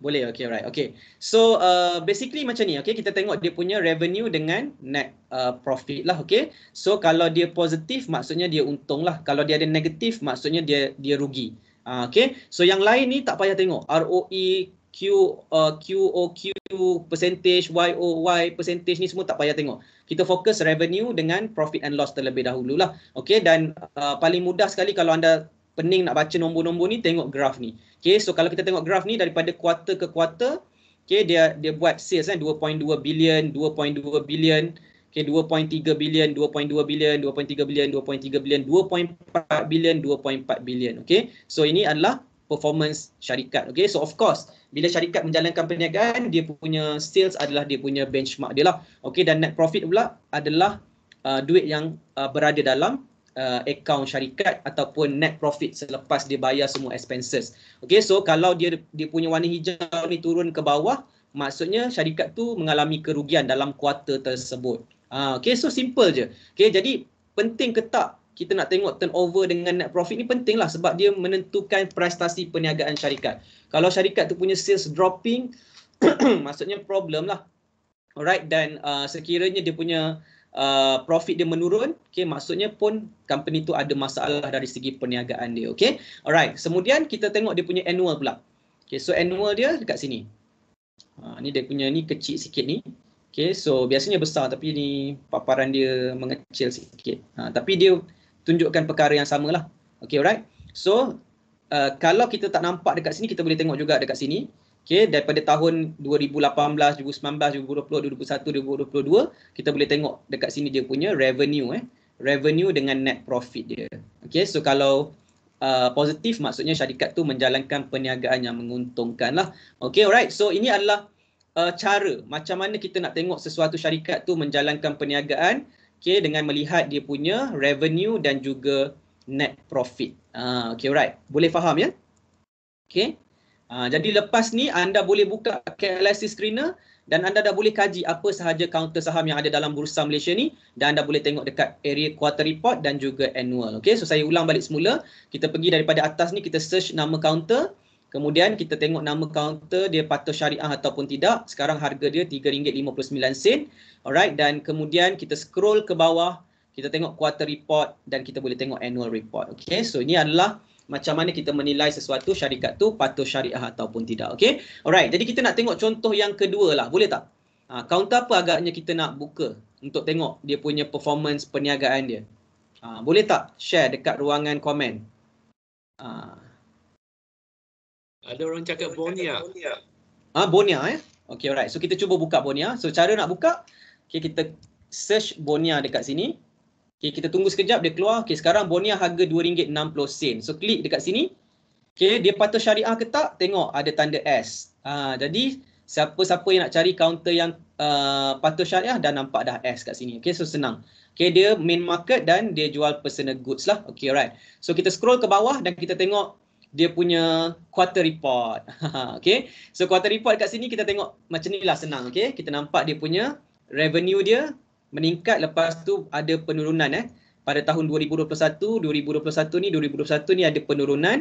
Boleh. Okey, alright. Okey. So, uh, basically macam ni. Okey, kita tengok dia punya revenue dengan net uh, profit lah, okey. So, kalau dia positif maksudnya dia untung lah. Kalau dia ada negatif maksudnya dia dia rugi. Uh, okey. So, yang lain ni tak payah tengok. ROE Q uh, QOQ percentage YOY percentage ni semua tak payah tengok. Kita fokus revenue dengan profit and loss terlebih dahulu lah. Okay dan uh, paling mudah sekali kalau anda pening nak baca nombor-nombor ni tengok graf ni. Okay so kalau kita tengok graf ni daripada quarter ke quarter okay dia dia buat sales kan eh, 2.2 billion, 2.2 billion Okay, 2.3 bilion, 2.2 bilion, 2.3 bilion, 2.3 bilion, 2.4 bilion, 2.4 bilion. Okay, so ini adalah performance syarikat. Okay, so of course, bila syarikat menjalankan perniagaan dia punya sales adalah dia punya benchmark dia lah okey dan net profit pula adalah uh, duit yang uh, berada dalam uh, akaun syarikat ataupun net profit selepas dia bayar semua expenses Okay, so kalau dia dia punya warna hijau ni turun ke bawah maksudnya syarikat tu mengalami kerugian dalam kuartal tersebut ah uh, okey so simple je Okay, jadi penting ke tak kita nak tengok turnover dengan net profit ni penting lah sebab dia menentukan prestasi perniagaan syarikat. Kalau syarikat tu punya sales dropping, <clears throat> maksudnya problem lah. Alright, dan uh, sekiranya dia punya uh, profit dia menurun, okay, maksudnya pun company tu ada masalah dari segi perniagaan dia. Okay? Alright, kemudian kita tengok dia punya annual pula. Okay, so annual dia dekat sini. Ha, ni dia punya ni kecil sikit ni. Okay, so biasanya besar tapi ni paparan dia mengecil sikit. Ha, tapi dia tunjukkan perkara yang sama lah. Okay, alright. So, uh, kalau kita tak nampak dekat sini, kita boleh tengok juga dekat sini. Okay, daripada tahun 2018, 2019, 2020, 2021, 2022, kita boleh tengok dekat sini dia punya revenue eh. Revenue dengan net profit dia. Okay, so kalau Uh, positif maksudnya syarikat tu menjalankan perniagaan yang menguntungkan lah. Okay alright so ini adalah uh, cara macam mana kita nak tengok sesuatu syarikat tu menjalankan perniagaan okay, dengan melihat dia punya revenue dan juga net profit. Uh, okay, alright. Boleh faham ya? Okay. Uh, jadi lepas ni anda boleh buka KLIC screener dan anda dah boleh kaji apa sahaja kaunter saham yang ada dalam Bursa Malaysia ni dan anda boleh tengok dekat area quarter report dan juga annual. Okay, so saya ulang balik semula. Kita pergi daripada atas ni, kita search nama kaunter. Kemudian kita tengok nama kaunter dia patuh syariah ataupun tidak. Sekarang harga dia RM3.59. Alright dan kemudian kita scroll ke bawah. Kita tengok quarter report dan kita boleh tengok annual report. Okay so ini adalah macam mana kita menilai sesuatu syarikat tu patuh syariah ataupun tidak. Okay alright jadi kita nak tengok contoh yang kedua lah. Boleh tak? Ha, kaunter apa agaknya kita nak buka untuk tengok dia punya performance perniagaan dia. Ha, boleh tak share dekat ruangan komen? Ha, ada orang cakap Bonia. Ah Bonia eh. Okay alright. So kita cuba buka Bonia. So cara nak buka, okay, kita search Bonia dekat sini. Okay, kita tunggu sekejap dia keluar. Okay, sekarang Bonia harga RM2.60. So klik dekat sini. Okay, dia patut syariah ke tak? Tengok ada tanda S. Ah jadi siapa-siapa yang nak cari counter yang uh, patut syariah dah nampak dah S kat sini. Okay, so senang. Okay, dia main market dan dia jual personal goods lah. Okay, alright. So kita scroll ke bawah dan kita tengok dia punya quarter report. <laughs> okay. So quarter report kat sini kita tengok macam ni lah senang. Okay. Kita nampak dia punya revenue dia meningkat lepas tu ada penurunan. Eh. Pada tahun 2021, 2021 ni, 2021 ni ada penurunan.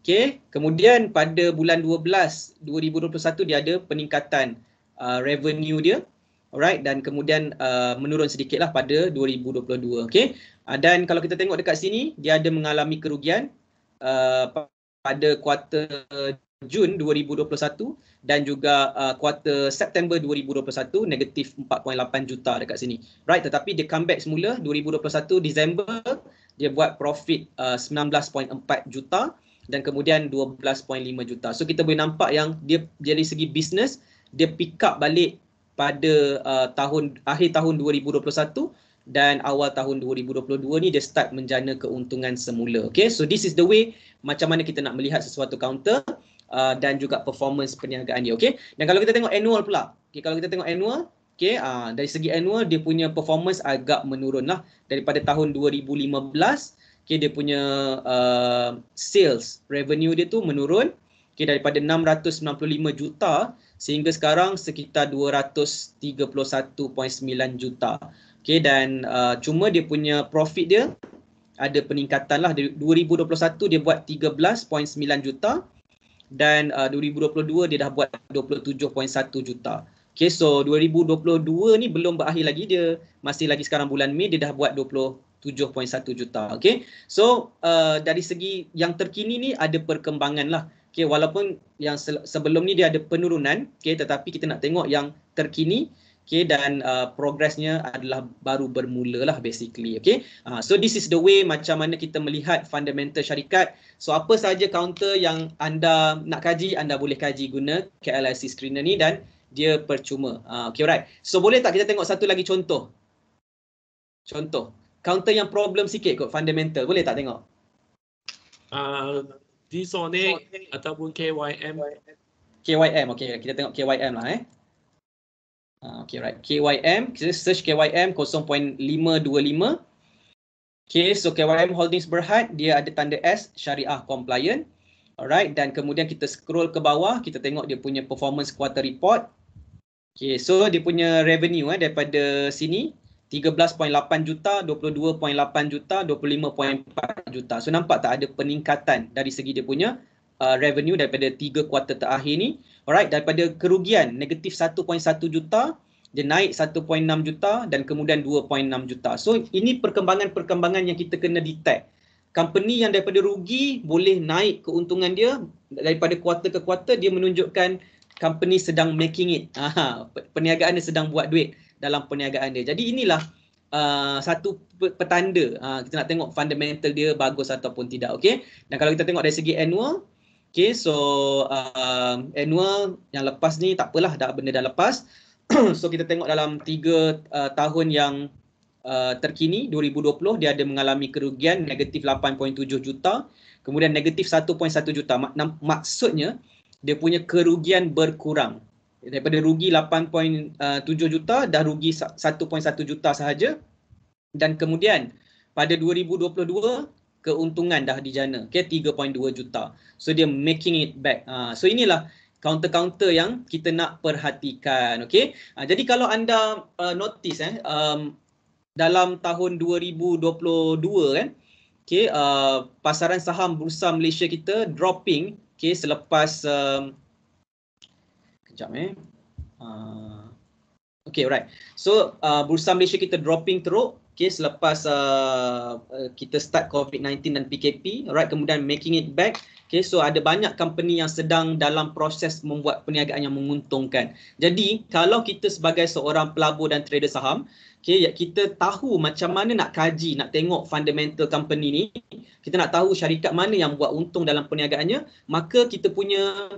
Okay. Kemudian pada bulan 12, 2021 dia ada peningkatan uh, revenue dia. Alright dan kemudian uh, menurun lah pada 2022 okay. uh, dan kalau kita tengok dekat sini dia ada mengalami kerugian uh, pada kuarter eh, Jun 2021 dan juga eh, kuarter September 2021 negatif 4.8 juta dekat sini. Right tetapi dia comeback semula 2021 Disember dia buat profit uh, eh, 19.4 juta dan kemudian 12.5 juta. So kita boleh nampak yang dia dari segi bisnes dia pick up balik pada uh, tahun akhir tahun 2021 dan awal tahun 2022 ni dia start menjana keuntungan semula. Okay, so this is the way macam mana kita nak melihat sesuatu counter uh, dan juga performance perniagaan dia. Okay, dan kalau kita tengok annual pula, okay, kalau kita tengok annual, okay, uh, dari segi annual dia punya performance agak menurun lah daripada tahun 2015 Okay, dia punya uh, sales revenue dia tu menurun okay, daripada 695 juta sehingga sekarang sekitar 231.9 juta. Okay dan uh, cuma dia punya profit dia ada peningkatan lah. 2021 dia buat 13.9 juta dan uh, 2022 dia dah buat 27.1 juta. Okay so 2022 ni belum berakhir lagi dia masih lagi sekarang bulan Mei dia dah buat 27.1 juta. Okay so uh, dari segi yang terkini ni ada perkembangan lah. Okay walaupun yang sebelum ni dia ada penurunan okay tetapi kita nak tengok yang terkini okay dan uh, progresnya adalah baru bermula lah basically okay uh, so this is the way macam mana kita melihat fundamental syarikat so apa saja counter yang anda nak kaji anda boleh kaji guna KLIC screener ni dan dia percuma uh, okay alright so boleh tak kita tengok satu lagi contoh contoh counter yang problem sikit kot fundamental boleh tak tengok uh, Disonic oh. ataupun KYM KYM okay kita tengok KYM lah eh Ah, okay right KYM kita search KYM 0.525 okay so KYM Holdings Berhad dia ada tanda S syariah compliant alright dan kemudian kita scroll ke bawah kita tengok dia punya performance quarter report okay so dia punya revenue eh daripada sini 13.8 juta, 22.8 juta, 25.4 juta. So nampak tak ada peningkatan dari segi dia punya uh, revenue daripada tiga quarter terakhir ni. Alright, daripada kerugian negatif 1.1 juta, dia naik 1.6 juta dan kemudian 2.6 juta. So, ini perkembangan-perkembangan yang kita kena detect. Company yang daripada rugi boleh naik keuntungan dia daripada kuarter ke kuarter, dia menunjukkan company sedang making it. Aha, perniagaan dia sedang buat duit dalam perniagaan dia. Jadi, inilah uh, satu petanda uh, kita nak tengok fundamental dia bagus ataupun tidak. Okay? Dan kalau kita tengok dari segi annual, Okay, so um, annual yang lepas ni tak apalah, dah benda dah lepas. <clears throat> so kita tengok dalam tiga uh, tahun yang uh, terkini 2020 dia ada mengalami kerugian negatif 8.7 juta, kemudian negatif 1.1 juta. Mak maksudnya dia punya kerugian berkurang. Daripada rugi 8.7 uh, juta dah rugi 1.1 juta sahaja. Dan kemudian pada 2022 keuntungan dah dijana okey 3.2 juta so dia making it back uh, so inilah counter-counter yang kita nak perhatikan Okay, uh, jadi kalau anda uh, notice eh um, dalam tahun 2022 kan okay, uh, pasaran saham bursa Malaysia kita dropping okay, selepas um, kejap eh uh, okey alright so uh, bursa Malaysia kita dropping teruk Okay, selepas uh, uh, kita start COVID-19 dan PKP, right, kemudian making it back. Okay, so ada banyak company yang sedang dalam proses membuat perniagaan yang menguntungkan. Jadi, kalau kita sebagai seorang pelabur dan trader saham, okay, ya, kita tahu macam mana nak kaji, nak tengok fundamental company ni, kita nak tahu syarikat mana yang buat untung dalam perniagaannya, maka kita punya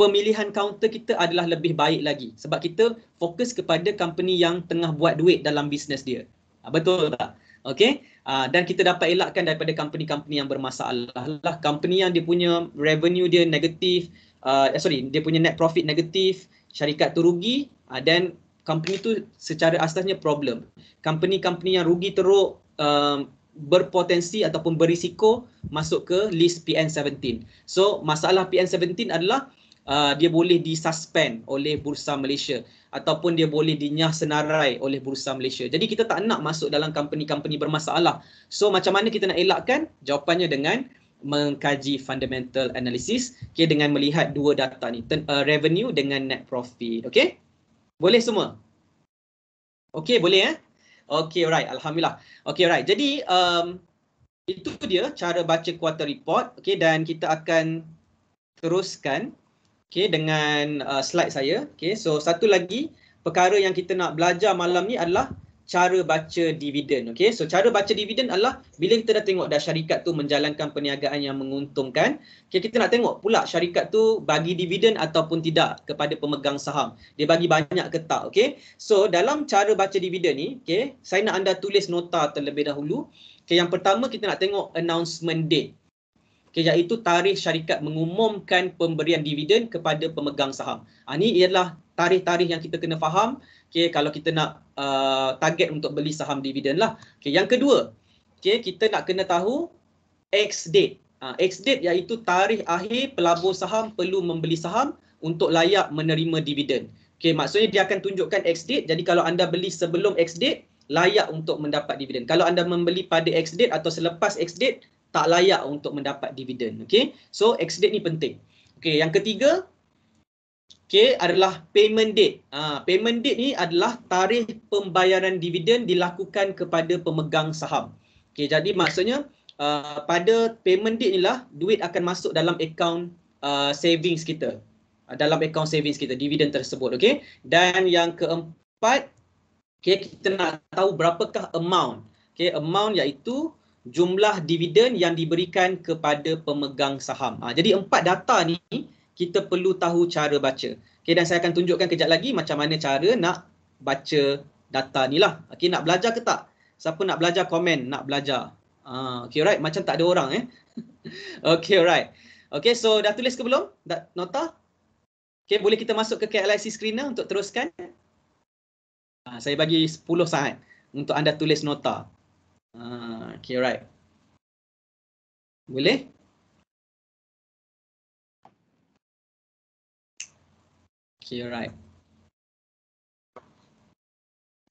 pemilihan counter kita adalah lebih baik lagi sebab kita fokus kepada company yang tengah buat duit dalam bisnes dia. Ah, betul tak? Okay. Uh, dan kita dapat elakkan daripada company-company yang bermasalah lah. Company yang dia punya revenue dia negatif, uh, sorry, dia punya net profit negatif, syarikat tu rugi dan company tu secara asasnya problem. Company-company yang rugi teruk uh, berpotensi ataupun berisiko masuk ke list PN17. So masalah PN17 adalah Ah, dia boleh disuspend oleh Bursa Malaysia ataupun dia boleh dinyah senarai oleh Bursa Malaysia. Jadi kita tak nak masuk dalam company-company bermasalah. So macam mana kita nak elakkan? Jawapannya dengan mengkaji fundamental analysis okay, dengan melihat dua data ni, ten, uh, revenue dengan net profit. Okay? Boleh semua? Okay, boleh eh? Okay, alright, Alhamdulillah. Okay, alright. Jadi, um, itu dia cara baca quarter report. Okay, dan kita akan teruskan okay, dengan uh, slide saya. Okay, so satu lagi perkara yang kita nak belajar malam ni adalah cara baca dividen. Okay, so cara baca dividen adalah bila kita dah tengok dah syarikat tu menjalankan perniagaan yang menguntungkan, okay, kita nak tengok pula syarikat tu bagi dividen ataupun tidak kepada pemegang saham. Dia bagi banyak ke tak. Okay, so dalam cara baca dividen ni, okay, saya nak anda tulis nota terlebih dahulu. Okay, yang pertama kita nak tengok announcement date okay, iaitu tarikh syarikat mengumumkan pemberian dividen kepada pemegang saham. Ha, ah, ini ialah tarikh-tarikh yang kita kena faham okay, kalau kita nak uh, target untuk beli saham dividen. Lah. Okay, yang kedua, okay, kita nak kena tahu X date. Ha, X date iaitu tarikh akhir pelabur saham perlu membeli saham untuk layak menerima dividen. Okay, maksudnya dia akan tunjukkan X date. Jadi kalau anda beli sebelum X date, layak untuk mendapat dividen. Kalau anda membeli pada X date atau selepas X date, tak layak untuk mendapat dividen. Okay. So ex date ni penting. Okay. Yang ketiga, okay, adalah payment date. Uh, payment date ni adalah tarikh pembayaran dividen dilakukan kepada pemegang saham. Okay. Jadi maksudnya uh, pada payment date ni lah duit akan masuk dalam account uh, savings kita. Uh, dalam account savings kita, dividen tersebut. Okay. Dan yang keempat, okay, kita nak tahu berapakah amount. Okay, amount iaitu jumlah dividen yang diberikan kepada pemegang saham. Ha, jadi empat data ni kita perlu tahu cara baca. Okay, dan saya akan tunjukkan kejap lagi macam mana cara nak baca data ni lah. Okay, nak belajar ke tak? Siapa nak belajar komen, nak belajar. Ha, okay, right? Macam tak ada orang eh. <laughs> okay, right. Okay, so dah tulis ke belum? Dah, nota? Okay, boleh kita masuk ke KLIC screener untuk teruskan? Ha, saya bagi 10 saat untuk anda tulis nota. Nota. Ah, okay, right. Boleh? Okay, right.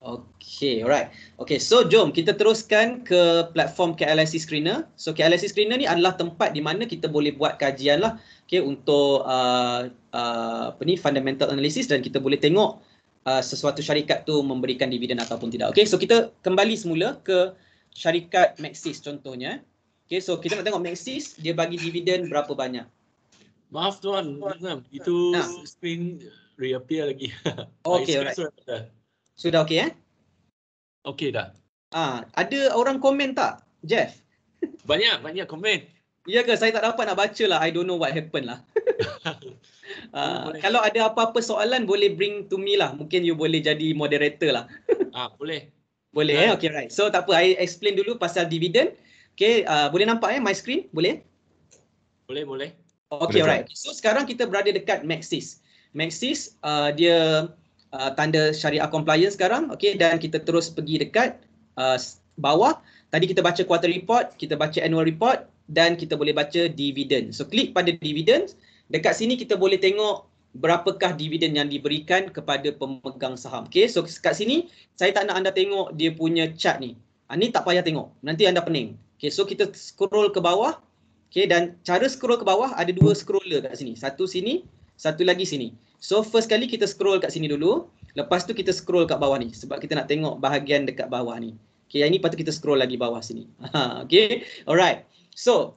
Okay, alright. Okay, so jom kita teruskan ke platform KLIC Screener. So KLIC Screener ni adalah tempat di mana kita boleh buat kajian lah. Okay, untuk uh, uh, apa ni, fundamental analysis dan kita boleh tengok uh, sesuatu syarikat tu memberikan dividen ataupun tidak. Okay, so kita kembali semula ke syarikat Maxis contohnya. Okay, so kita nak tengok Maxis dia bagi dividen berapa banyak. Maaf tuan, itu nah. screen reappear lagi. <laughs> Okay, alright. Sudah, sudah okay eh? Okay dah. Ah, ada orang komen tak, Jeff? <laughs> Banyak, banyak komen. Ya ke? Saya tak dapat nak baca lah. I don't know what happened lah. uh, <laughs> kalau ada apa-apa soalan boleh bring to me lah. Mungkin you boleh jadi moderator lah. ah, boleh. Boleh kan? eh. Okay right. So tak apa. I explain dulu pasal dividend. Okay. Uh, boleh nampak eh my screen? Boleh? Boleh boleh. Okay boleh, right. So sekarang kita berada dekat Maxis. Maxis uh, dia uh, tanda syariah compliance sekarang. Okay. Dan kita terus pergi dekat uh, bawah. Tadi kita baca quarter report. Kita baca annual report. Dan kita boleh baca dividend. So klik pada dividend. Dekat sini kita boleh tengok berapakah dividen yang diberikan kepada pemegang saham. Okay, so kat sini saya tak nak anda tengok dia punya chart ni. Ha, ni tak payah tengok. Nanti anda pening. Okay, so kita scroll ke bawah. Okay, dan cara scroll ke bawah ada dua scroller kat sini. Satu sini, satu lagi sini. So first kali kita scroll kat sini dulu. Lepas tu kita scroll kat bawah ni sebab kita nak tengok bahagian dekat bawah ni. Okay, yang ni patut kita scroll lagi bawah sini. <laughs> Ha, okey. Alright. So,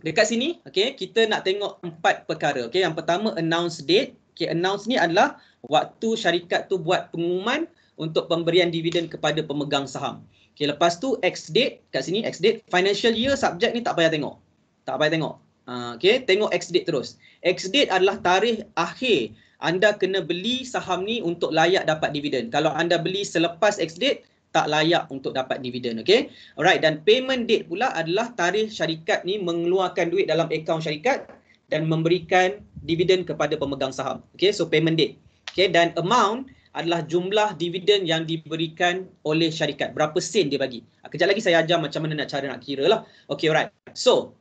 dekat sini okay kita nak tengok empat perkara okay yang pertama announce date okey announce ni adalah waktu syarikat tu buat pengumuman untuk pemberian dividen kepada pemegang saham okey lepas tu ex date kat sini ex date financial year subjek ni tak payah tengok tak payah tengok uh, ah, okey tengok ex date terus ex date adalah tarikh akhir anda kena beli saham ni untuk layak dapat dividen kalau anda beli selepas ex date tak layak untuk dapat dividen okay? alright dan payment date pula adalah tarikh syarikat ni mengeluarkan duit dalam akaun syarikat dan memberikan dividen kepada pemegang saham okay? so payment date okay? dan amount adalah jumlah dividen yang diberikan oleh syarikat berapa sen dia bagi ah, kejap lagi saya ajar macam mana nak cara nak kira lah okay? alright so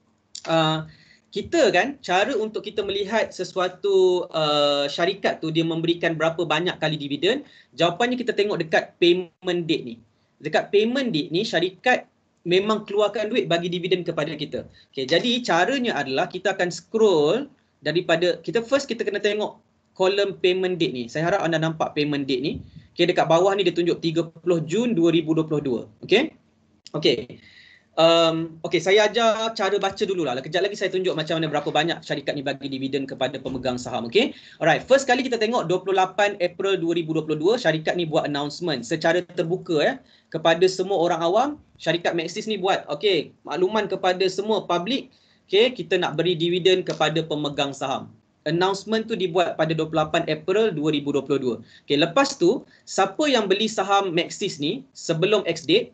uh, kita kan cara untuk kita melihat sesuatu uh, syarikat tu dia memberikan berapa banyak kali dividen jawapannya kita tengok dekat payment date ni dekat payment date ni syarikat memang keluarkan duit bagi dividen kepada kita okay, jadi caranya adalah kita akan scroll daripada kita first kita kena tengok kolom payment date ni saya harap anda nampak payment date ni okay, dekat bawah ni dia tunjuk 30 Jun 2022 okey okey Um, okay, saya ajar cara baca dulu lah. Kejap lagi saya tunjuk macam mana berapa banyak syarikat ni bagi dividen kepada pemegang saham. Okay, alright. First kali kita tengok 28 April 2022, syarikat ni buat announcement secara terbuka ya. Eh, kepada semua orang awam, syarikat Maxis ni buat, okay, makluman kepada semua public, okay, kita nak beri dividen kepada pemegang saham. Announcement tu dibuat pada 28 April 2022. Okay, lepas tu, siapa yang beli saham Maxis ni sebelum ex date,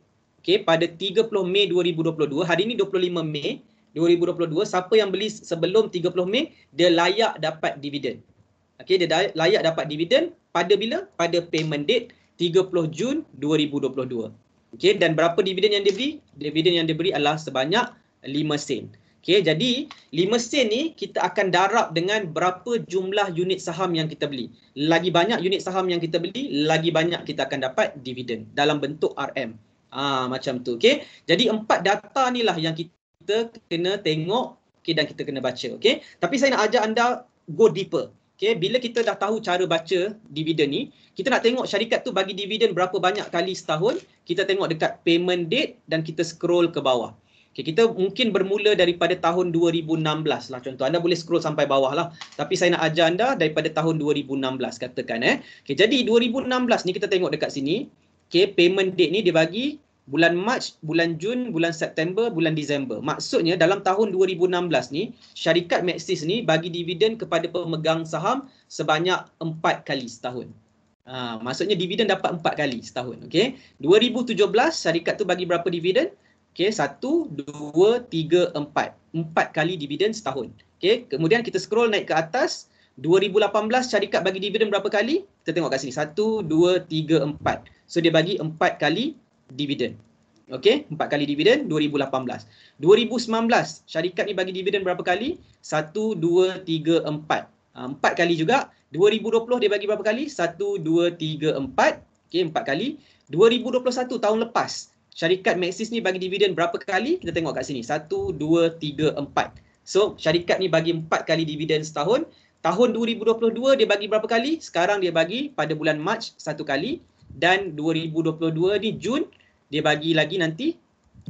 okay, pada 30 Mei 2022, hari ini 25 Mei 2022, siapa yang beli sebelum 30 Mei, dia layak dapat dividen. Okay, dia layak dapat dividen pada bila? Pada payment date 30 Jun 2022. Okay, dan berapa dividen yang dia beri? Dividen yang dia beri adalah sebanyak 5 sen. Okay, jadi 5 sen ni kita akan darab dengan berapa jumlah unit saham yang kita beli. Lagi banyak unit saham yang kita beli, lagi banyak kita akan dapat dividen dalam bentuk RM ha, macam tu okay? Jadi empat data ni lah yang kita kena tengok okay, dan kita kena baca okay? Tapi saya nak ajak anda go deeper. okay? bila kita dah tahu cara baca dividen ni, kita nak tengok syarikat tu bagi dividen berapa banyak kali setahun, kita tengok dekat payment date dan kita scroll ke bawah. Okay, kita mungkin bermula daripada tahun 2016 lah contoh. Anda boleh scroll sampai bawah lah. Tapi saya nak ajar anda daripada tahun 2016 katakan eh. Okey, jadi 2016 ni kita tengok dekat sini okay, payment date ni dibagi bulan Mac, bulan Jun, bulan September, bulan Disember. Maksudnya dalam tahun 2016 ni, syarikat Maxis ni bagi dividen kepada pemegang saham sebanyak empat kali setahun. Ha, maksudnya dividen dapat empat kali setahun. Okay. 2017 syarikat tu bagi berapa dividen? Okay, satu, dua, tiga, empat. Empat kali dividen setahun. Okay, kemudian kita scroll naik ke atas. 2018 syarikat bagi dividen berapa kali? Kita tengok kat sini. satu dua tiga empat, So dia bagi empat kali dividen. Okay, empat kali dividen 2018. 2019 syarikat ni bagi dividen berapa kali? satu dua tiga empat, ah, empat kali juga. 2020 dia bagi berapa kali? satu dua tiga empat, Okay, empat kali. 2021 tahun lepas syarikat Maxis ni bagi dividen berapa kali? Kita tengok kat sini. satu dua tiga empat, So, syarikat ni bagi empat kali dividen setahun. Tahun 2022 dia bagi berapa kali? Sekarang dia bagi pada bulan Mac satu kali dan 2022 ni Jun dia bagi lagi nanti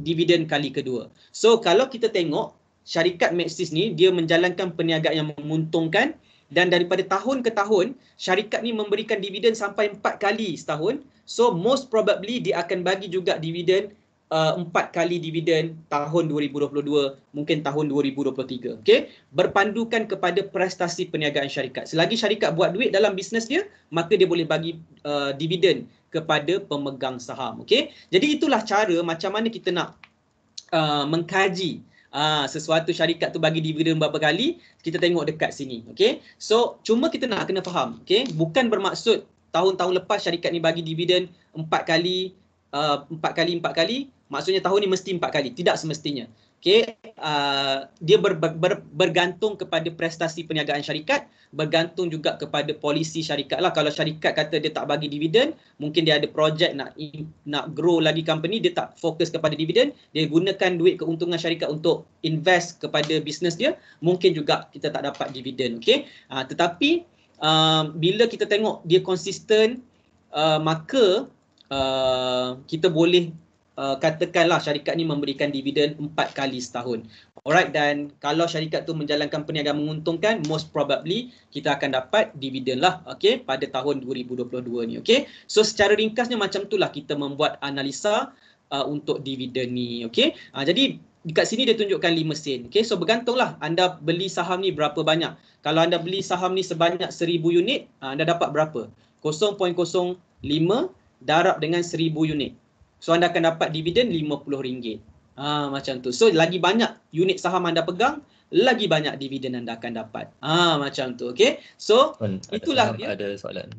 dividen kali kedua. So kalau kita tengok syarikat Maxis ni dia menjalankan perniagaan yang menguntungkan dan daripada tahun ke tahun syarikat ni memberikan dividen sampai empat kali setahun. So most probably dia akan bagi juga dividen Uh, empat uh, kali dividen tahun 2022 mungkin tahun 2023 okey berpandukan kepada prestasi perniagaan syarikat selagi syarikat buat duit dalam bisnes dia maka dia boleh bagi uh, dividen kepada pemegang saham okey jadi itulah cara macam mana kita nak uh, mengkaji uh, sesuatu syarikat tu bagi dividen berapa kali kita tengok dekat sini okey so cuma kita nak kena faham okey bukan bermaksud tahun-tahun lepas syarikat ni bagi dividen empat kali Uh, empat kali empat kali maksudnya tahun ni mesti empat kali tidak semestinya Okay, uh, dia ber, ber, ber, bergantung kepada prestasi perniagaan syarikat bergantung juga kepada polisi syarikat lah kalau syarikat kata dia tak bagi dividen mungkin dia ada projek nak nak grow lagi company dia tak fokus kepada dividen dia gunakan duit keuntungan syarikat untuk invest kepada bisnes dia mungkin juga kita tak dapat dividen Okay. uh, tetapi uh, bila kita tengok dia konsisten uh, maka uh, kita boleh uh, katakanlah syarikat ni memberikan dividen empat kali setahun. Alright dan kalau syarikat tu menjalankan perniagaan menguntungkan most probably kita akan dapat dividen lah okay, pada tahun 2022 ni. Okay? So secara ringkasnya macam itulah kita membuat analisa uh, untuk dividen ni. Okay? Uh, jadi dekat sini dia tunjukkan 5 sen. Okay? So bergantunglah anda beli saham ni berapa banyak. Kalau anda beli saham ni sebanyak 1000 unit uh, anda dapat berapa? 0.05 darab dengan seribu unit. So anda akan dapat dividen lima puluh ringgit. Ha, macam tu. So lagi banyak unit saham anda pegang, lagi banyak dividen anda akan dapat. Ha, macam tu. Okay. So Tuan, itulah. Ada, ada soalan.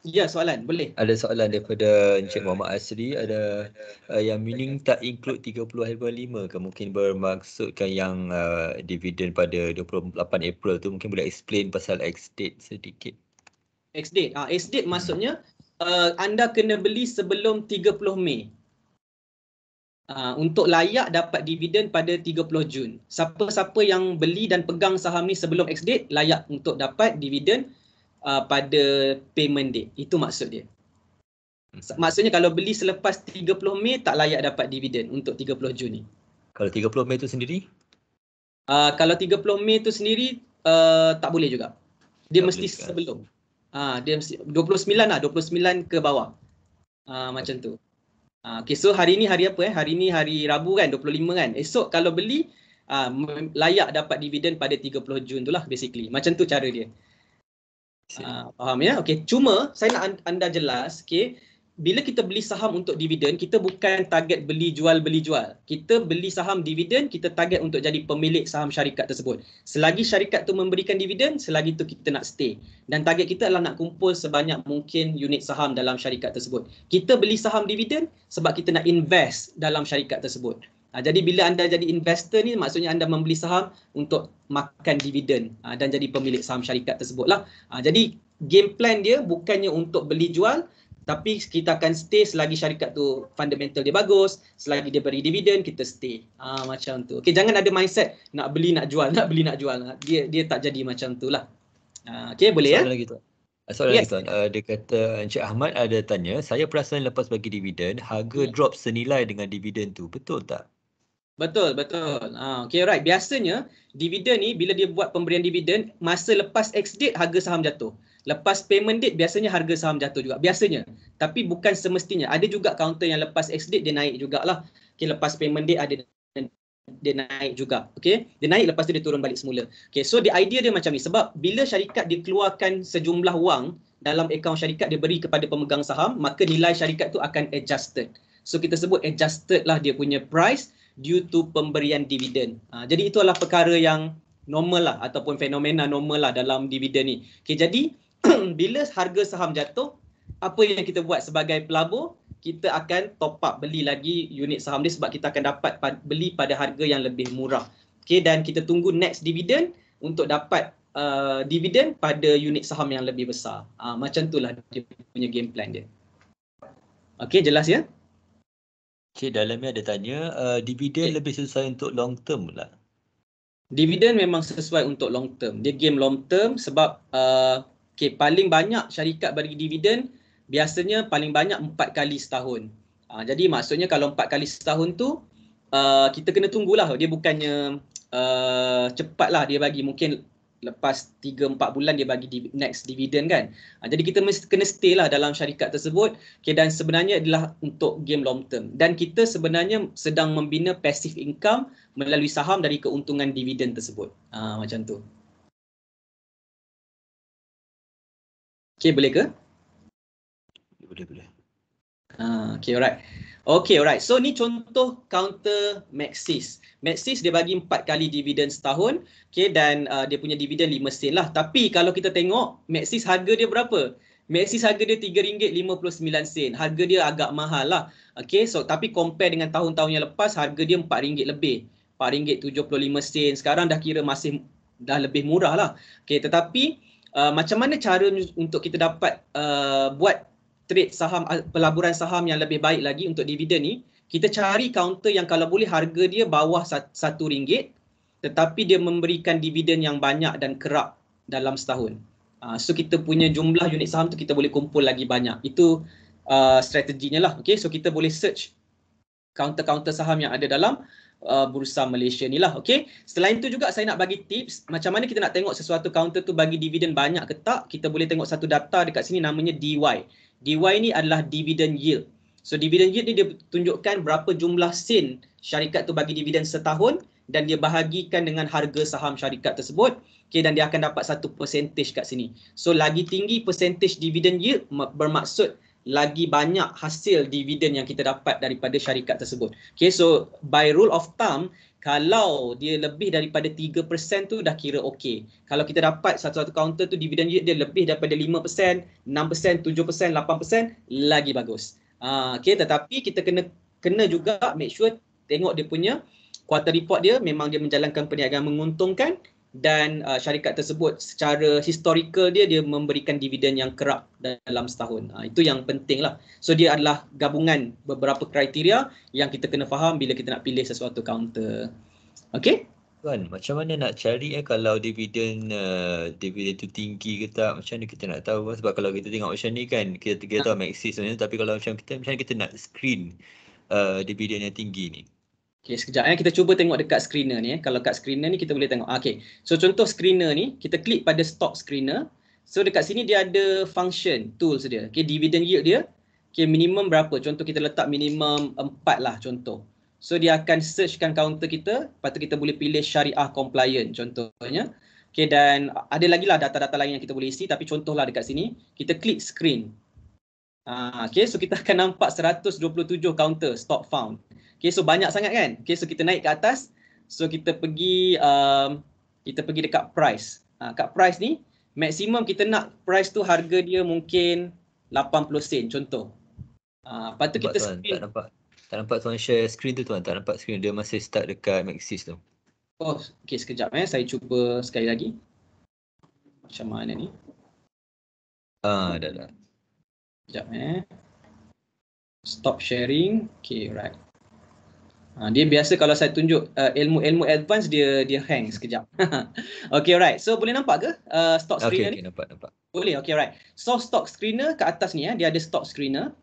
Ya soalan boleh. Ada soalan daripada Encik Muhammad Asri ada uh, yang meaning tak include tiga puluh 30.5 ke mungkin bermaksudkan yang uh, dividen pada dua puluh lapan April tu mungkin boleh explain pasal ex date sedikit. Ex date. Ah ex date maksudnya uh, anda kena beli sebelum 30 Mei. Uh, untuk layak dapat dividen pada 30 Jun. Siapa-siapa yang beli dan pegang saham ni sebelum ex date layak untuk dapat dividen uh, pada payment date. Itu maksud dia. Hmm. Maksudnya kalau beli selepas 30 Mei tak layak dapat dividen untuk 30 Jun ni. Kalau 30 Mei tu sendiri? Uh, kalau 30 Mei tu sendiri uh, tak boleh juga. Dia tak mesti boleh. sebelum. Ah, dia mesti 29 lah 29 ke bawah uh, macam tu uh, okay so hari ni hari apa eh hari ni hari Rabu kan 25 kan esok kalau beli uh, layak dapat dividen pada 30 Jun tu lah basically macam tu cara dia uh, faham ya okay cuma saya nak anda jelas okay bila kita beli saham untuk dividen, kita bukan target beli jual beli jual. Kita beli saham dividen, kita target untuk jadi pemilik saham syarikat tersebut. Selagi syarikat tu memberikan dividen, selagi tu kita nak stay. Dan target kita adalah nak kumpul sebanyak mungkin unit saham dalam syarikat tersebut. Kita beli saham dividen sebab kita nak invest dalam syarikat tersebut. Ha, jadi bila anda jadi investor ni maksudnya anda membeli saham untuk makan dividen ha, dan jadi pemilik saham syarikat tersebutlah. Ha, jadi game plan dia bukannya untuk beli jual tapi kita akan stay selagi syarikat tu fundamental dia bagus, selagi dia beri dividen kita stay. ha, macam tu. Okay, jangan ada mindset nak beli nak jual, <laughs> nak beli nak jual. Ah, dia dia tak jadi macam tu lah. Ah okey boleh ya? Soalan ya? Lagi tu. Soalan yes. lagi tuan. Uh, dia kata Encik Ahmad ada tanya, saya perasan lepas bagi dividen, harga yeah. Hmm. drop senilai dengan dividen tu. Betul tak? Betul, betul. Ha, okay, right. Biasanya, dividen ni bila dia buat pemberian dividen, masa lepas ex date, harga saham jatuh lepas payment date biasanya harga saham jatuh juga biasanya tapi bukan semestinya ada juga counter yang lepas ex date dia naik lah. Okay lepas payment date ada dia naik juga okay dia naik lepas tu dia turun balik semula Okay so the idea dia macam ni sebab bila syarikat dikeluarkan sejumlah wang dalam akaun syarikat dia beri kepada pemegang saham maka nilai syarikat tu akan adjusted so kita sebut adjusted lah dia punya price due to pemberian dividen ha, jadi itu adalah perkara yang normal lah ataupun fenomena normal lah dalam dividen ni. Okay, jadi <clears throat> bila harga saham jatuh, apa yang kita buat sebagai pelabur, kita akan top up beli lagi unit saham ni sebab kita akan dapat beli pada harga yang lebih murah. Okay, dan kita tunggu next dividend untuk dapat uh, dividend pada unit saham yang lebih besar. Uh, macam itulah dia punya game plan dia. Okay, jelas ya? Okay, dalam ni ada tanya, uh, dividend okay. lebih sesuai untuk long term lah? Dividend memang sesuai untuk long term. Dia game long term sebab uh, Okay, paling banyak syarikat bagi dividen biasanya paling banyak empat kali setahun. Uh, jadi maksudnya kalau empat kali setahun tu uh, kita kena tunggulah. Dia bukannya uh, cepatlah dia bagi mungkin lepas tiga empat bulan dia bagi next dividen kan. Uh, jadi kita mesti kena stay lah dalam syarikat tersebut. Okay, dan sebenarnya adalah untuk game long term. Dan kita sebenarnya sedang membina passive income melalui saham dari keuntungan dividen tersebut. Uh, macam tu. Okay, boleh ke? Boleh, boleh. Uh, okay, alright. Okay, alright. So, ni contoh counter Maxis. Maxis dia bagi 4 kali dividen setahun. Okay, dan uh, dia punya dividen 5 sen lah. Tapi kalau kita tengok Maxis harga dia berapa? Maxis harga dia RM3.59 sen. Harga dia agak mahal lah. Okay, so tapi compare dengan tahun-tahun yang lepas harga dia RM4 lebih. RM4.75 sen. Sekarang dah kira masih dah lebih murah lah. Okay, tetapi Uh, macam mana cara untuk kita dapat uh, buat trade saham uh, pelaburan saham yang lebih baik lagi untuk dividen ni kita cari counter yang kalau boleh harga dia bawah satu ringgit tetapi dia memberikan dividen yang banyak dan kerap dalam setahun uh, so kita punya jumlah unit saham tu kita boleh kumpul lagi banyak itu uh, strateginya lah okay so kita boleh search counter-counter saham yang ada dalam Uh, bursa Malaysia ni lah. Okay. Selain tu juga saya nak bagi tips macam mana kita nak tengok sesuatu counter tu bagi dividen banyak ke tak. Kita boleh tengok satu data dekat sini namanya DY. DY ni adalah dividend yield. So dividend yield ni dia tunjukkan berapa jumlah sen syarikat tu bagi dividen setahun dan dia bahagikan dengan harga saham syarikat tersebut. Okay, dan dia akan dapat satu percentage kat sini. So lagi tinggi percentage dividend yield bermaksud lagi banyak hasil dividen yang kita dapat daripada syarikat tersebut. Okay, so by rule of thumb, kalau dia lebih daripada 3% tu dah kira okey. Kalau kita dapat satu-satu counter tu dividen dia lebih daripada 5%, 6%, 7%, 8% lagi bagus. Uh, okay, tetapi kita kena kena juga make sure tengok dia punya quarter report dia memang dia menjalankan perniagaan menguntungkan dan uh, syarikat tersebut secara historical dia dia memberikan dividen yang kerap dalam setahun. Uh, itu yang penting lah. So dia adalah gabungan beberapa kriteria yang kita kena faham bila kita nak pilih sesuatu counter. Okay? Tuan, macam mana nak cari eh kalau dividen uh, dividen tu tinggi ke tak? Macam mana kita nak tahu? Sebab kalau kita tengok macam ni kan, kita, kita tahu ah. maxis sebenarnya. Tapi kalau macam kita, macam kita nak screen uh, dividen yang tinggi ni? Okay, sekejap eh. Kita cuba tengok dekat screener ni eh. Kalau dekat screener ni kita boleh tengok. Ah, okay, So contoh screener ni, kita klik pada stock screener. So dekat sini dia ada function, tools dia. Okay, dividend yield dia. Okay, minimum berapa? Contoh kita letak minimum empat lah contoh. So dia akan searchkan counter kita. Lepas tu kita boleh pilih syariah compliant contohnya. Okay, dan ada lagi lah data-data lain yang kita boleh isi. Tapi contohlah dekat sini, kita klik screen. Ah, okay, so kita akan nampak 127 counter stop found. Okay, so banyak sangat kan? Okay, so kita naik ke atas. So kita pergi um, kita pergi dekat price. Ha, kat price ni, maksimum kita nak price tu harga dia mungkin 80 sen contoh. Ha, lepas tu kita tuan, screen. Tak nampak. Tak nampak tuan share screen tu tuan. Tak nampak screen dia masih start dekat Maxis tu. Oh, okay sekejap eh. Saya cuba sekali lagi. Macam mana ni? Ah, dah dah. Sekejap eh. Stop sharing. Okay, right. Ha, dia biasa kalau saya tunjuk uh, ilmu-ilmu advance dia dia hang sekejap. <laughs> okay, right. So boleh nampak ke uh, stock screener okay, ni? Okay, nampak, nampak. Boleh, okay, right. So stock screener kat atas ni, eh, dia ada stock screener.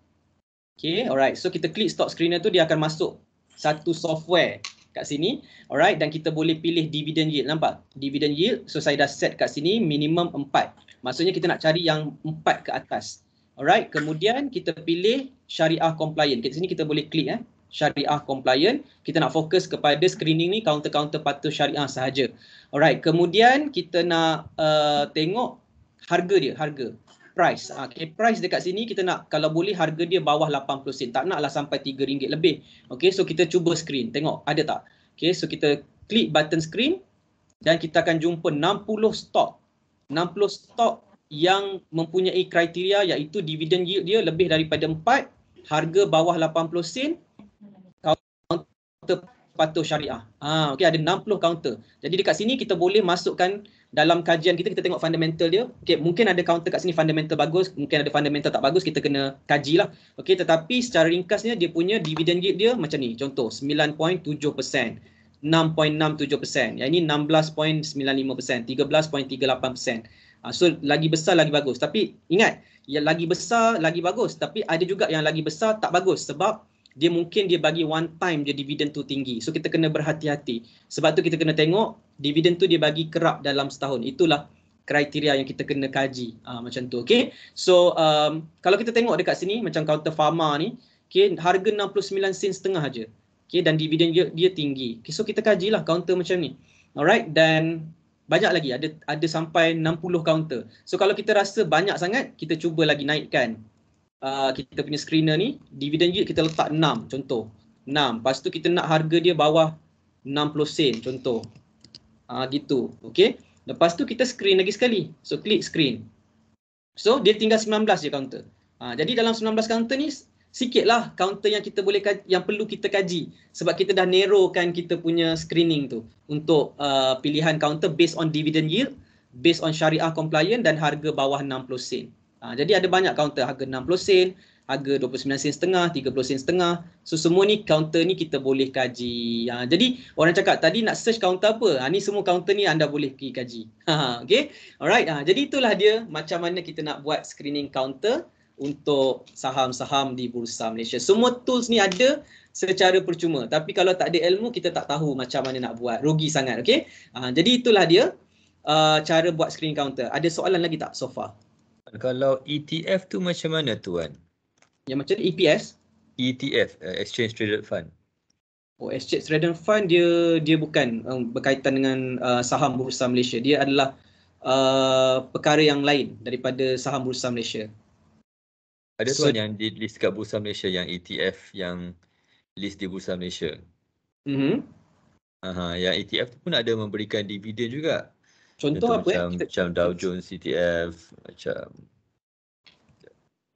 Okay, alright. So kita klik stock screener tu, dia akan masuk satu software kat sini. Alright, dan kita boleh pilih dividend yield. Nampak? Dividend yield. So saya dah set kat sini minimum 4. Maksudnya kita nak cari yang 4 ke atas. Alright, kemudian kita pilih syariah compliant. Kita sini kita boleh klik eh syariah compliant. Kita nak fokus kepada screening ni counter-counter patuh syariah sahaja. Alright, kemudian kita nak uh, tengok harga dia, harga price. Ah, okay, price dekat sini kita nak kalau boleh harga dia bawah 80 sen. Tak nak lah sampai 3 ringgit lebih. Okay, so kita cuba screen. Tengok ada tak? Okay, so kita klik button screen dan kita akan jumpa 60 stock. 60 stock yang mempunyai kriteria iaitu dividend yield dia lebih daripada 4, harga bawah 80 sen, counter patuh syariah. Ha, okay, ada 60 counter. Jadi dekat sini kita boleh masukkan dalam kajian kita, kita tengok fundamental dia. Okay, mungkin ada counter kat sini fundamental bagus, mungkin ada fundamental tak bagus, kita kena kaji lah. Okay, tetapi secara ringkasnya dia punya dividend yield dia macam ni. Contoh 9.7%. 6.67%, yang ini 16.95%, 13.38%. Uh, so lagi besar lagi bagus. Tapi ingat, yang lagi besar lagi bagus. Tapi ada juga yang lagi besar tak bagus sebab dia mungkin dia bagi one time je dividend tu tinggi. So kita kena berhati-hati. Sebab tu kita kena tengok dividend tu dia bagi kerap dalam setahun. Itulah kriteria yang kita kena kaji uh, macam tu. Okay. So um, kalau kita tengok dekat sini macam counter pharma ni, okay, harga 69 sen setengah aja. Okay, dan dividend dia, dia tinggi. Okay, so kita kajilah counter macam ni. Alright, dan banyak lagi ada ada sampai 60 counter. So kalau kita rasa banyak sangat, kita cuba lagi naikkan uh, kita punya screener ni, dividend yield kita letak 6 contoh. 6. Lepas tu kita nak harga dia bawah 60 sen contoh. Ah uh, gitu. Okey. Lepas tu kita screen lagi sekali. So click screen. So dia tinggal 19 je counter. Uh, jadi dalam 19 counter ni sikitlah counter yang kita boleh yang perlu kita kaji sebab kita dah narrowkan kita punya screening tu untuk uh, pilihan counter based on dividend yield based on syariah compliant dan harga bawah 60 sen. Uh, jadi ada banyak counter harga 60 sen, harga 29 sen setengah, 30 sen setengah. So semua ni counter ni kita boleh kaji. Ha, jadi orang cakap tadi nak search counter apa? Ha, ni semua counter ni anda boleh pergi kaji. <laughs> Ha, okay? Alright. Ha, jadi itulah dia macam mana kita nak buat screening counter untuk saham-saham di Bursa Malaysia. Semua tools ni ada secara percuma. Tapi kalau tak ada ilmu, kita tak tahu macam mana nak buat. Rugi sangat, okay? Uh, ah, jadi itulah dia uh, cara buat screen counter. Ada soalan lagi tak so far? Kalau ETF tu macam mana tuan? Yang macam EPS? ETF, uh, eh, Exchange Traded Fund. Oh, Exchange Traded Fund dia dia bukan um, berkaitan dengan uh, saham Bursa Malaysia. Dia adalah uh, perkara yang lain daripada saham Bursa Malaysia. Ada so, tuan yang di list kat Bursa Malaysia yang ETF yang list di Bursa Malaysia. Mhm. Uh uh-huh, yang ETF tu pun ada memberikan dividen juga. Contoh, Contoh apa eh? macam, macam Dow Jones ETF macam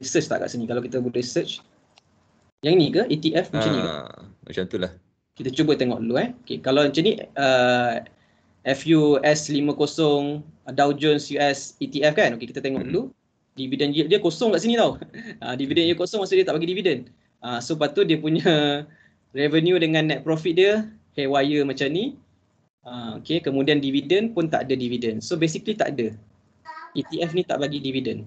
Research tak kat sini kalau kita boleh search Yang ni ke ETF macam ha, ni ke? Ah, macam tu lah Kita cuba tengok dulu eh okay, Kalau macam ni uh, FUS50 Dow Jones US ETF kan okay, Kita tengok hmm. dulu dividen yield dia kosong kat sini tau. <laughs> Ah, dividen yield kosong maksud dia tak bagi dividen. Uh, ah, so lepas tu dia punya <laughs> revenue dengan net profit dia haywire macam ni. Uh, okay, kemudian dividen pun tak ada dividen. So basically tak ada. ETF ni tak bagi dividen.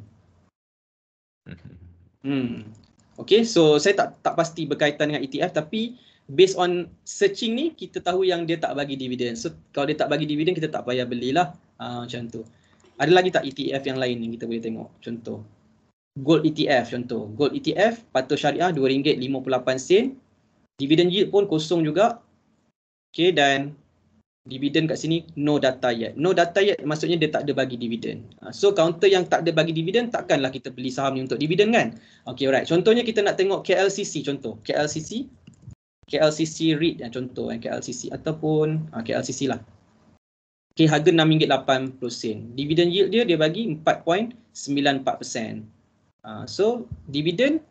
<laughs> Hmm. Okay, so saya tak tak pasti berkaitan dengan ETF tapi based on searching ni kita tahu yang dia tak bagi dividen. So kalau dia tak bagi dividen kita tak payah belilah. Uh, macam tu ada lagi tak ETF yang lain yang kita boleh tengok contoh gold ETF contoh gold ETF patut syariah RM2.58 sen dividend yield pun kosong juga okay dan dividend kat sini no data yet no data yet maksudnya dia tak ada bagi dividend ah, so counter yang tak ada bagi dividend takkanlah kita beli saham ni untuk dividend kan okay alright contohnya kita nak tengok KLCC contoh KLCC KLCC REIT ya, contoh eh, KLCC ataupun ah, KLCC lah okay, harga RM6.80. Dividend yield dia dia bagi 4.94%. Uh, ah, so dividend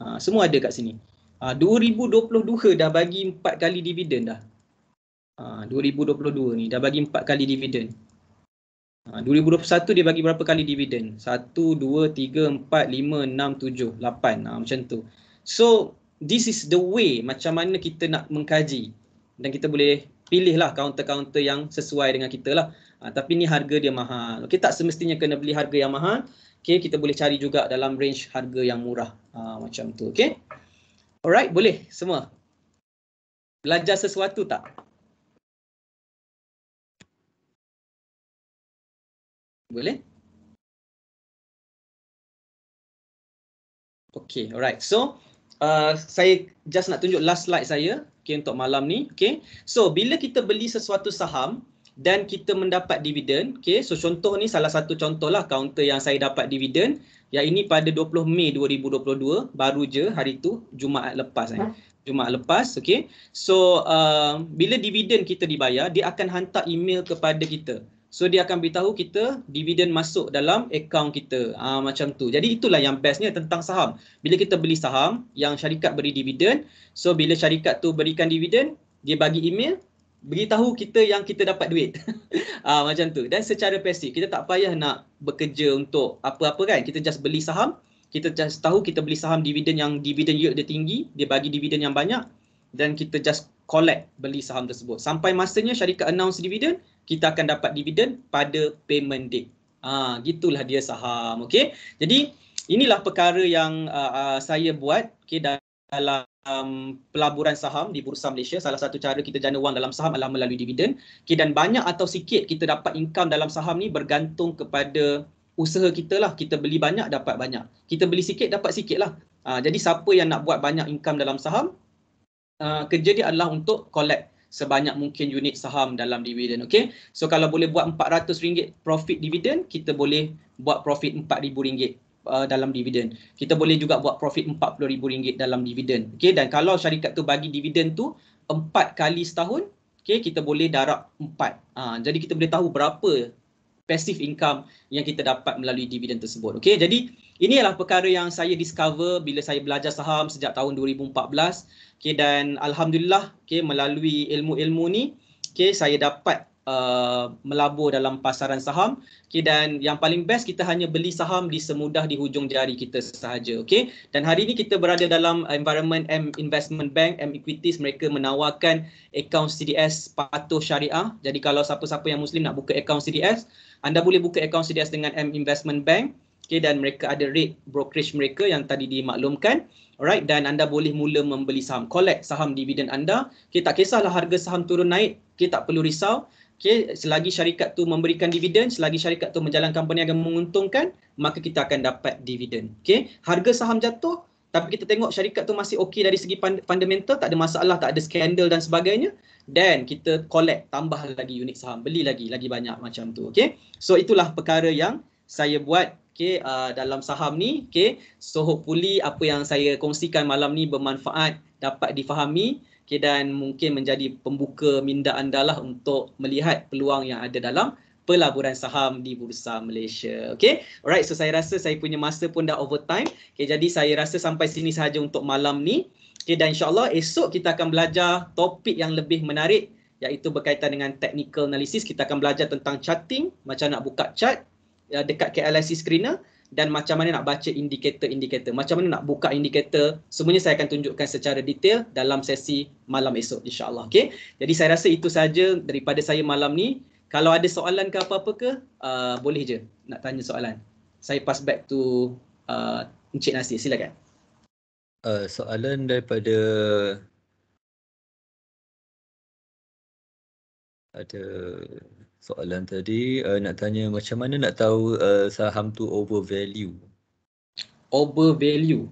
uh, semua ada kat sini. Ah, uh, 2022 dah bagi 4 kali dividend dah. Uh, 2022 ni dah bagi 4 kali dividend. Uh, 2021 dia bagi berapa kali dividend? 1, 2, 3, 4, 5, 6, 7, 8 uh, macam tu. So this is the way macam mana kita nak mengkaji dan kita boleh pilihlah kaunter-kaunter yang sesuai dengan kita lah. Ha, tapi ni harga dia mahal. Okay, tak semestinya kena beli harga yang mahal. Okay, kita boleh cari juga dalam range harga yang murah. Ha, macam tu. Okay. Alright, boleh semua. Belajar sesuatu tak? Boleh? Okay, alright. So, Uh, saya just nak tunjuk last slide saya okay, untuk malam ni. Okay. So bila kita beli sesuatu saham dan kita mendapat dividen, okay, so contoh ni salah satu contoh lah counter yang saya dapat dividen yang ini pada 20 Mei 2022 baru je hari tu Jumaat lepas. Eh. Jumaat lepas, okay. So uh, bila dividen kita dibayar, dia akan hantar email kepada kita. So dia akan beritahu kita dividen masuk dalam akaun kita. ha, macam tu. Jadi itulah yang bestnya tentang saham. Bila kita beli saham yang syarikat beri dividen, so bila syarikat tu berikan dividen, dia bagi email beritahu kita yang kita dapat duit. ha, <laughs> macam tu. Dan secara pasif kita tak payah nak bekerja untuk apa-apa kan. Kita just beli saham, kita just tahu kita beli saham dividen yang dividen yield dia tinggi, dia bagi dividen yang banyak dan kita just collect beli saham tersebut. Sampai masanya syarikat announce dividen, kita akan dapat dividen pada payment date. Ha, gitulah dia saham. Okay. Jadi inilah perkara yang uh, uh, saya buat okay, dalam um, pelaburan saham di Bursa Malaysia. Salah satu cara kita jana wang dalam saham adalah melalui dividen. Okay, dan banyak atau sikit kita dapat income dalam saham ni bergantung kepada usaha kita lah. Kita beli banyak dapat banyak. Kita beli sikit dapat sikit lah. Uh, jadi siapa yang nak buat banyak income dalam saham, uh, kerja dia adalah untuk collect sebanyak mungkin unit saham dalam dividen okey so kalau boleh buat RM400 profit dividen kita boleh buat profit RM4000 uh, dalam dividen kita boleh juga buat profit RM40000 dalam dividen okey dan kalau syarikat tu bagi dividen tu empat kali setahun okey kita boleh darab empat. uh, jadi kita boleh tahu berapa passive income yang kita dapat melalui dividen tersebut okey jadi inilah perkara yang saya discover bila saya belajar saham sejak tahun 2014 Okay, dan alhamdulillah okay, melalui ilmu-ilmu ni okay, saya dapat uh, melabur dalam pasaran saham. Okay, dan yang paling best kita hanya beli saham di semudah di hujung jari kita sahaja. Okay? Dan hari ini kita berada dalam environment M Investment Bank, M Equities. Mereka menawarkan akaun CDS patuh syariah. Jadi kalau siapa-siapa yang Muslim nak buka akaun CDS, anda boleh buka akaun CDS dengan M Investment Bank okay, dan mereka ada rate brokerage mereka yang tadi dimaklumkan alright dan anda boleh mula membeli saham collect saham dividen anda okay, tak kisahlah harga saham turun naik okay, tak perlu risau okay, selagi syarikat tu memberikan dividen selagi syarikat tu menjalankan perniagaan menguntungkan maka kita akan dapat dividen okay. harga saham jatuh tapi kita tengok syarikat tu masih okey dari segi fundamental, tak ada masalah, tak ada skandal dan sebagainya. dan kita collect, tambah lagi unit saham, beli lagi, lagi banyak macam tu. Okay? So itulah perkara yang saya buat okay, uh, dalam saham ni. Okay. So hopefully apa yang saya kongsikan malam ni bermanfaat dapat difahami okay, dan mungkin menjadi pembuka minda anda lah untuk melihat peluang yang ada dalam pelaburan saham di Bursa Malaysia. Okay. Alright, so saya rasa saya punya masa pun dah over time, Okay, jadi saya rasa sampai sini sahaja untuk malam ni. Okay, dan insyaAllah esok kita akan belajar topik yang lebih menarik iaitu berkaitan dengan technical analysis. Kita akan belajar tentang charting, macam nak buka chart uh, dekat KLIC screener dan macam mana nak baca indikator-indikator, macam mana nak buka indikator, semuanya saya akan tunjukkan secara detail dalam sesi malam esok insyaAllah. Okay? Jadi saya rasa itu saja daripada saya malam ni. Kalau ada soalan ke apa-apa ke, uh, boleh je nak tanya soalan. Saya pass back to uh, Encik Nasir, silakan. Uh, soalan daripada ada soalan tadi uh, nak tanya macam mana nak tahu uh, saham tu overvalue? Overvalue.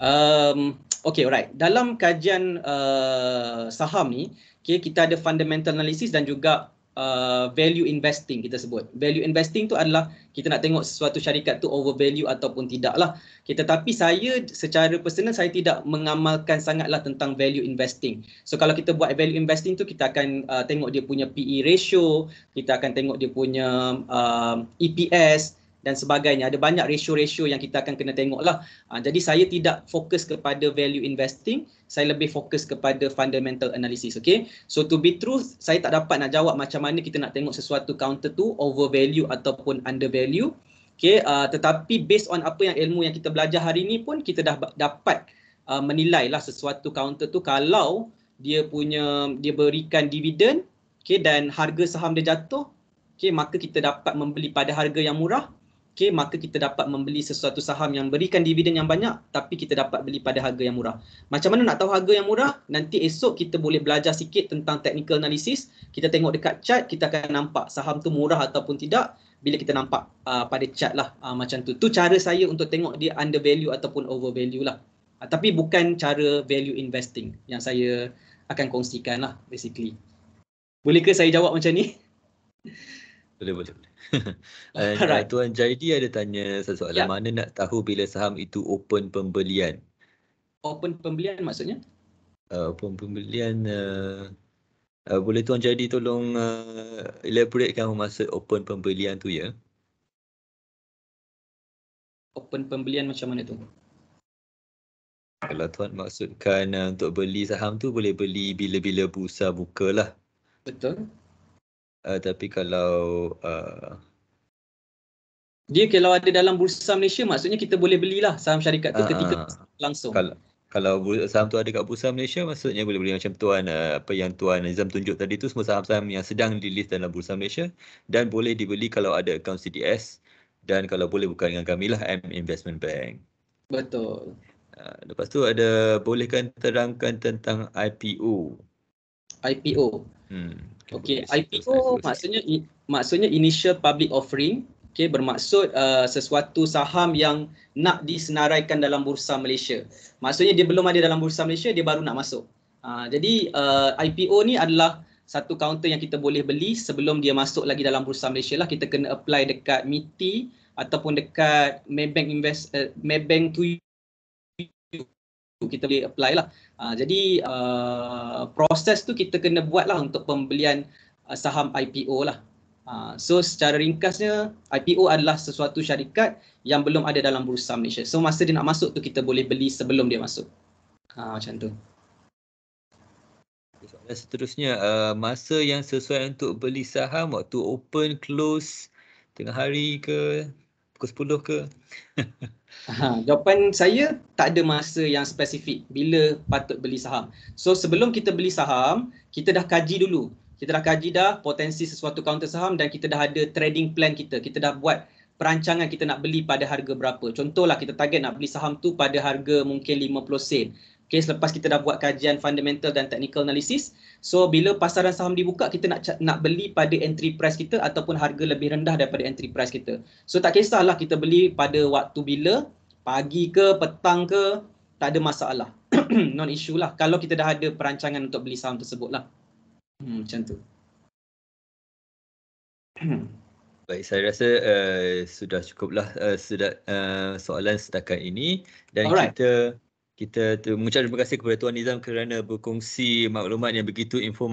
Um, okay, alright. Dalam kajian uh, saham ni, okay, kita ada fundamental analysis dan juga Uh, value investing kita sebut. Value investing tu adalah kita nak tengok sesuatu syarikat tu over value ataupun tidak lah. Kita tapi saya secara personal saya tidak mengamalkan sangatlah tentang value investing. So kalau kita buat value investing tu kita akan uh, tengok dia punya PE ratio, kita akan tengok dia punya uh, um, EPS, dan sebagainya. Ada banyak ratio-ratio yang kita akan kena tengok lah. Ha, ah, jadi saya tidak fokus kepada value investing, saya lebih fokus kepada fundamental analysis. Okay? So to be true, saya tak dapat nak jawab macam mana kita nak tengok sesuatu counter tu over value ataupun under value. Okay, uh, ah, tetapi based on apa yang ilmu yang kita belajar hari ini pun kita dah dapat uh, ah, menilai lah sesuatu counter tu kalau dia punya dia berikan dividen okay, dan harga saham dia jatuh okay, maka kita dapat membeli pada harga yang murah okay, maka kita dapat membeli sesuatu saham yang berikan dividen yang banyak tapi kita dapat beli pada harga yang murah. Macam mana nak tahu harga yang murah? Nanti esok kita boleh belajar sikit tentang technical analysis. Kita tengok dekat chart, kita akan nampak saham tu murah ataupun tidak bila kita nampak uh, pada chart lah uh, macam tu. Tu cara saya untuk tengok dia under value ataupun over value lah. Uh, tapi bukan cara value investing yang saya akan kongsikan lah basically. Boleh ke saya jawab macam ni? Boleh, boleh. boleh. Dr. <laughs> Eh, ya, right. Tuan Jaidi ada tanya satu soalan. Yeah. Mana nak tahu bila saham itu open pembelian? Open pembelian maksudnya? Uh, open pembelian... Uh, uh, boleh Tuan Jaidi tolong uh, elaboratekan maksud open pembelian tu ya? Open pembelian macam mana tu? Kalau Tuan maksudkan uh, untuk beli saham tu boleh beli bila-bila bursa buka lah. Betul uh, tapi kalau uh, dia kalau ada dalam bursa Malaysia maksudnya kita boleh belilah saham syarikat tu uh, ketika ah, ah. langsung kalau kalau saham tu ada kat bursa Malaysia maksudnya boleh beli macam tuan uh, apa yang tuan Nizam tunjuk tadi tu semua saham-saham yang sedang dilist dalam bursa Malaysia dan boleh dibeli kalau ada akaun CDS dan kalau boleh bukan dengan kami lah M Investment Bank. Betul. Ah, lepas tu ada bolehkan terangkan tentang IPO. IPO. Hmm. Okay, IPO maksudnya maksudnya initial public offering, Okay, bermaksud uh, sesuatu saham yang nak disenaraikan dalam bursa Malaysia. Maksudnya dia belum ada dalam bursa Malaysia, dia baru nak masuk. Uh, jadi uh, IPO ni adalah satu kaunter yang kita boleh beli sebelum dia masuk lagi dalam bursa Malaysia lah kita kena apply dekat MITI ataupun dekat Maybank Invest uh, Maybank 2 kita boleh apply lah. Uh, jadi uh, proses tu kita kena buat lah untuk pembelian uh, saham IPO lah. Uh, so secara ringkasnya IPO adalah sesuatu syarikat yang belum ada dalam bursa Malaysia. So masa dia nak masuk tu kita boleh beli sebelum dia masuk. Uh, macam tu. Soalan seterusnya, uh, masa yang sesuai untuk beli saham waktu open, close, tengah hari ke, pukul 10 ke? <laughs> Ha, jawapan saya tak ada masa yang spesifik bila patut beli saham. So sebelum kita beli saham, kita dah kaji dulu. Kita dah kaji dah potensi sesuatu kaunter saham dan kita dah ada trading plan kita. Kita dah buat perancangan kita nak beli pada harga berapa. Contohlah kita target nak beli saham tu pada harga mungkin 50 sen okay, selepas kita dah buat kajian fundamental dan technical analysis. So bila pasaran saham dibuka, kita nak nak beli pada entry price kita ataupun harga lebih rendah daripada entry price kita. So tak kisahlah kita beli pada waktu bila, pagi ke, petang ke, tak ada masalah. <coughs> non issue lah kalau kita dah ada perancangan untuk beli saham tersebut lah. Hmm, macam tu. <coughs> Baik, saya rasa uh, sudah cukup lah uh, eh, sudah uh, soalan setakat ini dan Alright. kita kita mengucapkan terima kasih kepada Tuan Nizam kerana berkongsi maklumat yang begitu informatif